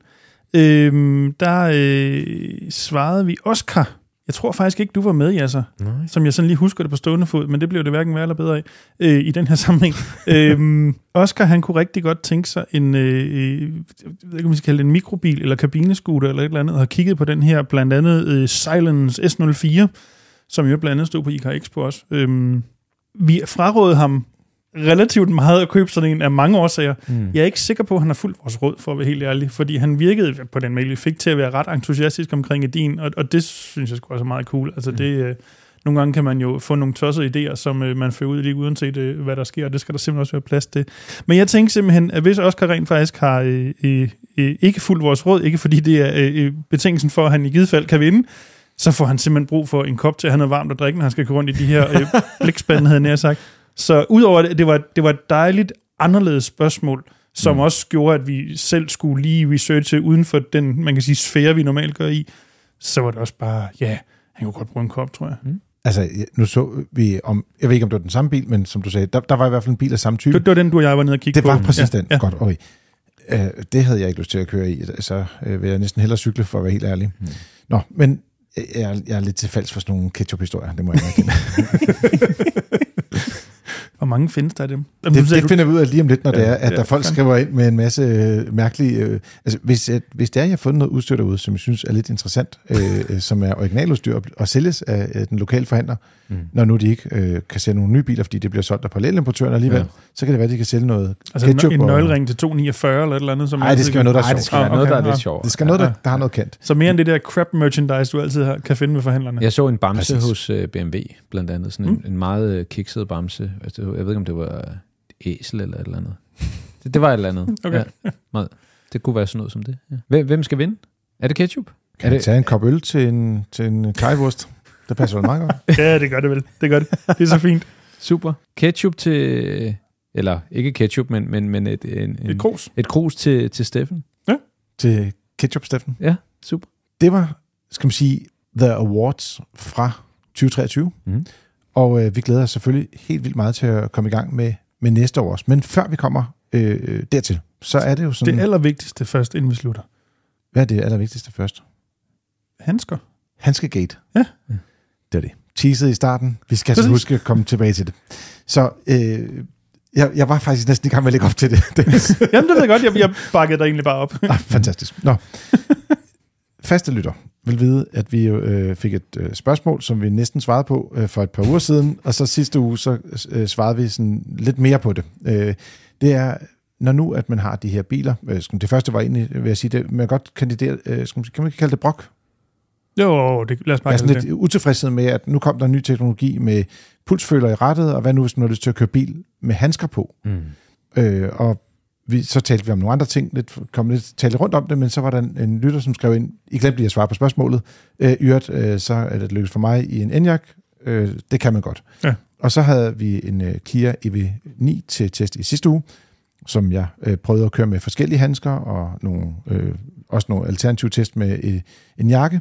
Øhm, der øh, svarede vi Oscar jeg tror faktisk ikke, du var med, Jasser, Nej. som jeg sådan lige husker det på stående fod, men det blev det hverken værre eller bedre af øh, i den her sammenhæng. øhm, Oscar, han kunne rigtig godt tænke sig en, øh, øh jeg skal kalde det en mikrobil eller kabineskuter eller et eller andet, og har kigget på den her, blandt andet øh, Silence S04, som jo blandt andet stod på IKX på os. Øhm, vi frarådede ham relativt meget at købe sådan en af mange årsager. Mm. Jeg er ikke sikker på, at han har fuldt vores råd, for at være helt ærlig, fordi han virkede på den mail, vi fik til at være ret entusiastisk omkring din, og, og det synes jeg skulle også er meget cool. Altså mm. det, øh, nogle gange kan man jo få nogle tossede idéer, som øh, man fører ud lige uanset øh, hvad der sker, og det skal der simpelthen også være plads til. Men jeg tænker simpelthen, at hvis Oscar rent faktisk har øh, øh, øh ikke fuldt vores råd, ikke fordi det er øh, øh, betingelsen for, at han i givet fald kan vinde, så får han simpelthen brug for en kop til at han noget varmt at drikke, når han skal gå rundt i de her øh, blikspande, havde jeg sagt. Så udover det, det var, det var et dejligt anderledes spørgsmål, som mm. også gjorde, at vi selv skulle lige researche uden for den, man kan sige, sfære, vi normalt gør i, så var det også bare, ja, han kunne godt bruge en kop, tror jeg. Mm. Altså, nu så vi om, jeg ved ikke, om det var den samme bil, men som du sagde, der, der var i hvert fald en bil af samme type. Det, det var den, du og jeg var nede og kigge på. Det var præcis ja, den. Ja. Godt, okay. Øh, det havde jeg ikke lyst til at køre i, så øh, vil jeg næsten hellere cykle, for at være helt ærlig. Mm. Nå, men øh, jeg, jeg er lidt til falsk for sådan nogle ketchup-historier, det må jeg ikke mange findes der af dem? Jamen, det, det du... finder vi ud af lige om lidt, når ja, det er, at ja, der folk skriver ind med en masse øh, mærkelige... Øh, altså, hvis, at, hvis det er, jeg har fundet noget udstyr derude, som jeg synes er lidt interessant, øh, øh som er originaludstyr og, og sælges af øh, den lokale forhandler, mm. når nu de ikke øh, kan sælge nogle nye biler, fordi det bliver solgt af parallelimportørerne alligevel, ja. så kan det være, at de kan sælge noget altså ketchup. Altså en nøglering og... til 249 eller et eller andet? Nej, det skal være noget, der er sjovt. det skal være noget, der er lidt sjovt. Det skal noget, der, der har noget kendt. Så mere end det der crap merchandise, du altid har, kan finde med forhandlerne. Jeg så en bamse Præcis. hos øh, BMW, blandt andet. Sådan en, mm. en meget øh, kikset bamse. Altså, jeg ved ikke, om det var øh, æsel eller et eller andet. Det, det var et eller andet. Okay. Ja, meget. Det kunne være sådan noget som det. Ja. Hvem, hvem skal vinde? Er det ketchup? Kan er det, tage en kop øl til en, til en kajvurst? Det passer vel meget godt. ja, det gør det vel. Det gør det. Det er så fint. Super. Ketchup til, eller ikke ketchup, men, men, men et, en, et krus. Et krus til, til Steffen. Ja, til ketchup Steffen. Ja, super. Det var, skal man sige, The Awards fra 2023. Mm. Og øh, vi glæder os selvfølgelig helt vildt meget til at komme i gang med, med næste år også. Men før vi kommer øh, øh dertil, så er det jo sådan... Det allervigtigste først, inden vi slutter. Hvad er det allervigtigste først? Handsker. Handskegate. Ja. Det var det. Teaset i starten. Vi skal altså huske at komme tilbage til det. Så øh, jeg, jeg var faktisk næsten i gang med at lægge op til det. Jamen, det ved jeg godt. Jeg, jeg bakkede dig egentlig bare op. ah, fantastisk. Nå. Faste lytter vil vide, at vi øh, fik et øh, spørgsmål, som vi næsten svarede på øh, for et par uger siden, og så sidste uge, så øh, svarede vi sådan lidt mere på det. Øh, det er, når nu at man har de her biler, øh, det første var egentlig, vil jeg sige, det, man godt kandidere, øh, skal man, kan man ikke kalde det brok? Jo, det, lad os bare Jeg er sådan lidt utilfredshed med, at nu kom der en ny teknologi med pulsføler i rettet, og hvad nu, hvis man har lyst til at køre bil med handsker på? Mm. Øh, og vi, så talte vi om nogle andre ting, lidt, kom lidt, talte rundt om det, men så var der en, en lytter, som skrev ind, I glemte lige at svare på spørgsmålet, øh, Yrt, øh, så er det lykkedes for mig i en Enyaq, øh, det kan man godt. Ja. Og så havde vi en øh, Kia EV9 til test i sidste uge, som jeg øh, prøvede at køre med forskellige handsker, og nogle, øh, også nogle alternative test med øh, en jakke.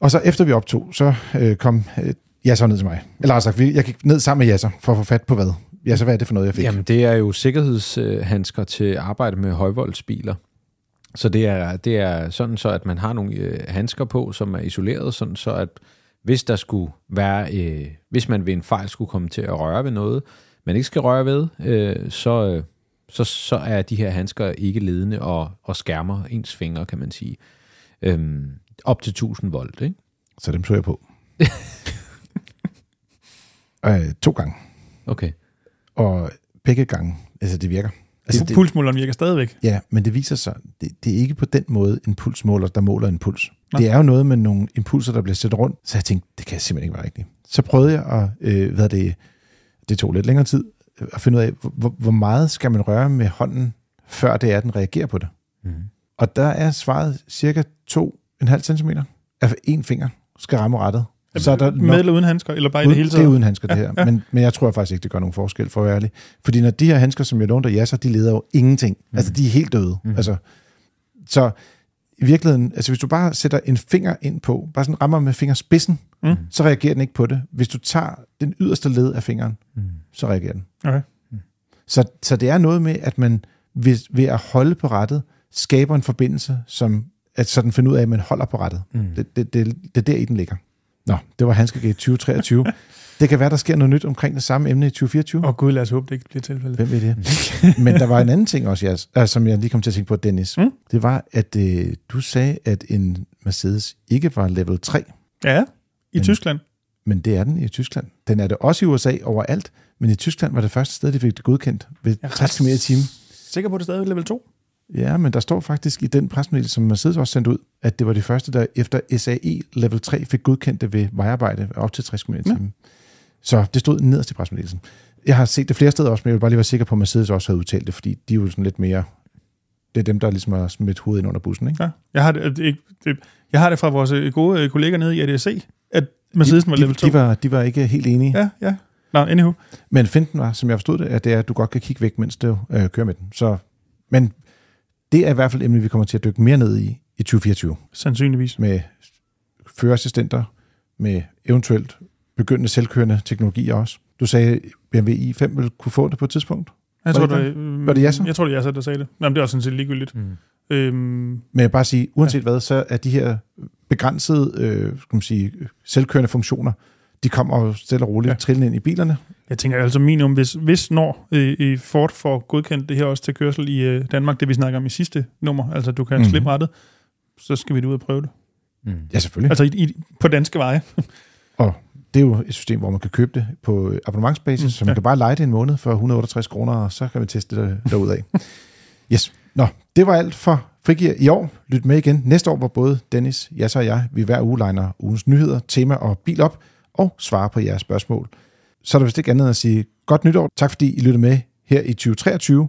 Og så efter vi optog, så øh, kom øh, Jasser ned til mig. Eller altså, jeg gik ned sammen med Jasser for at få fat på hvad. Jasser, hvad er det for noget, jeg fik? Jamen, det er jo sikkerhedshandsker til arbejde med højvoldsbiler. Så det er, det er sådan så, at man har nogle øh, handsker på, som er isoleret, sådan så at hvis der skulle være, øh, hvis man ved en fejl skulle komme til at røre ved noget, man ikke skal røre ved, øh, så, øh, så, så er de her handsker ikke ledende og, og skærmer ens fingre, kan man sige. Øhm, op til 1000 volt, ikke? Så dem tog jeg på. øh, to gange. Okay. Og begge gange, altså det virker. Altså, det, pulsmåleren virker stadigvæk. Ja, men det viser sig, det, det er ikke på den måde en pulsmåler, der måler en puls. Nej. Det er jo noget med nogle impulser, der bliver sat rundt, så jeg tænkte, det kan simpelthen ikke være rigtigt. Så prøvede jeg at, øh, hvad det, det tog lidt længere tid, at finde ud af, hvor, hvor meget skal man røre med hånden, før det er, at den reagerer på det. Mm. Og der er svaret cirka 2 en halv centimeter. Altså en finger skal ramme rettet. Så er der nok, med eller uden handsker, eller bare i det hele taget? Det er uden handsker, det her. Ja, ja. Men, men jeg tror faktisk ikke, det gør nogen forskel, for at være ærlig. Fordi når de her handsker, som jeg lånte af så de leder jo ingenting. Mm. Altså, de er helt døde. Mm. Altså, så i virkeligheden, altså hvis du bare sætter en finger ind på, bare sådan rammer med fingerspidsen, mm. så reagerer den ikke på det. Hvis du tager den yderste led af fingeren, mm. så reagerer den. Okay. Mm. Så, så det er noget med, at man ved, ved at holde på rettet, skaber en forbindelse, som at sådan finde ud af, at man holder på rettet. Mm. Det, det, det, det er der, i den ligger. Nå, det var Handskegate 2023. det kan være, der sker noget nyt omkring det samme emne i 2024. Og oh, gud, lad os håbe, det ikke bliver tilfældet. Hvem ved det? Men der var en anden ting også, jeg, øh, som jeg lige kom til at tænke på, Dennis. Mm? Det var, at øh, du sagde, at en Mercedes ikke var level 3. Ja, i men, Tyskland. Men det er den i Tyskland. Den er det også i USA overalt, men i Tyskland var det første sted, de fik det godkendt ved 60 km i timen. Sikker på, at det stadig level 2? Ja, men der står faktisk i den presmeddelelse, som Mercedes også sendt ud, at det var det første, der efter SAE Level 3 fik godkendt det ved vejarbejde op til 60 km ja. Så det stod nederst i presmeddelelsen. Jeg har set det flere steder også, men jeg vil bare lige være sikker på, at Mercedes også havde udtalt det, fordi de er jo sådan lidt mere... Det er dem, der ligesom har smidt hovedet ind under bussen, ikke? Ja, jeg har det, ikke, det, jeg har det fra vores øh, gode øh, kolleger nede i ADC, e, at Mercedes de, var level 2. De, de, var, de var ikke helt enige. Ja, ja. Nå, no, anywho. Men finten var, som jeg forstod det, at det er, at du godt kan kigge væk, mens du øh, kører med den. Så, men det er i hvert fald emnet, emne, vi kommer til at dykke mere ned i i 2024. Sandsynligvis. Med førerassistenter, med eventuelt begyndende selvkørende teknologier også. Du sagde, BMW i5 vil kunne få det på et tidspunkt? Jeg tror, det, det, øh, var det jasser? Jeg tror, det er jasser, der sagde det. Jamen, det er også sådan set ligegyldigt. Mm. Øhm, Men jeg vil bare sige, uanset ja. hvad, så er de her begrænsede øh, skal man sige, selvkørende funktioner, de kommer jo stille og roligt ja. trillende ind i bilerne. Jeg tænker altså minimum, hvis, hvis når øh, øh, Ford får godkendt det her også til kørsel i øh, Danmark, det vi snakker om i sidste nummer, altså du kan mm-hmm. slippe rettet, så skal vi ud og prøve det. Mm. Ja, selvfølgelig. Altså i, i, på danske veje. og det er jo et system, hvor man kan købe det på abonnementsbasis, mm, så man ja. kan bare lege det en måned for 168 kroner, og så kan man teste det derudad. yes. Nå, det var alt for Frigir i år. Lyt med igen næste år, hvor både Dennis, Jasser og jeg, vi hver uge legner ugens nyheder, tema og bil op og svare på jeres spørgsmål. Så er der vist ikke andet at sige godt nytår. Tak fordi I lyttede med her i 2023,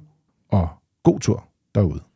og god tur derude.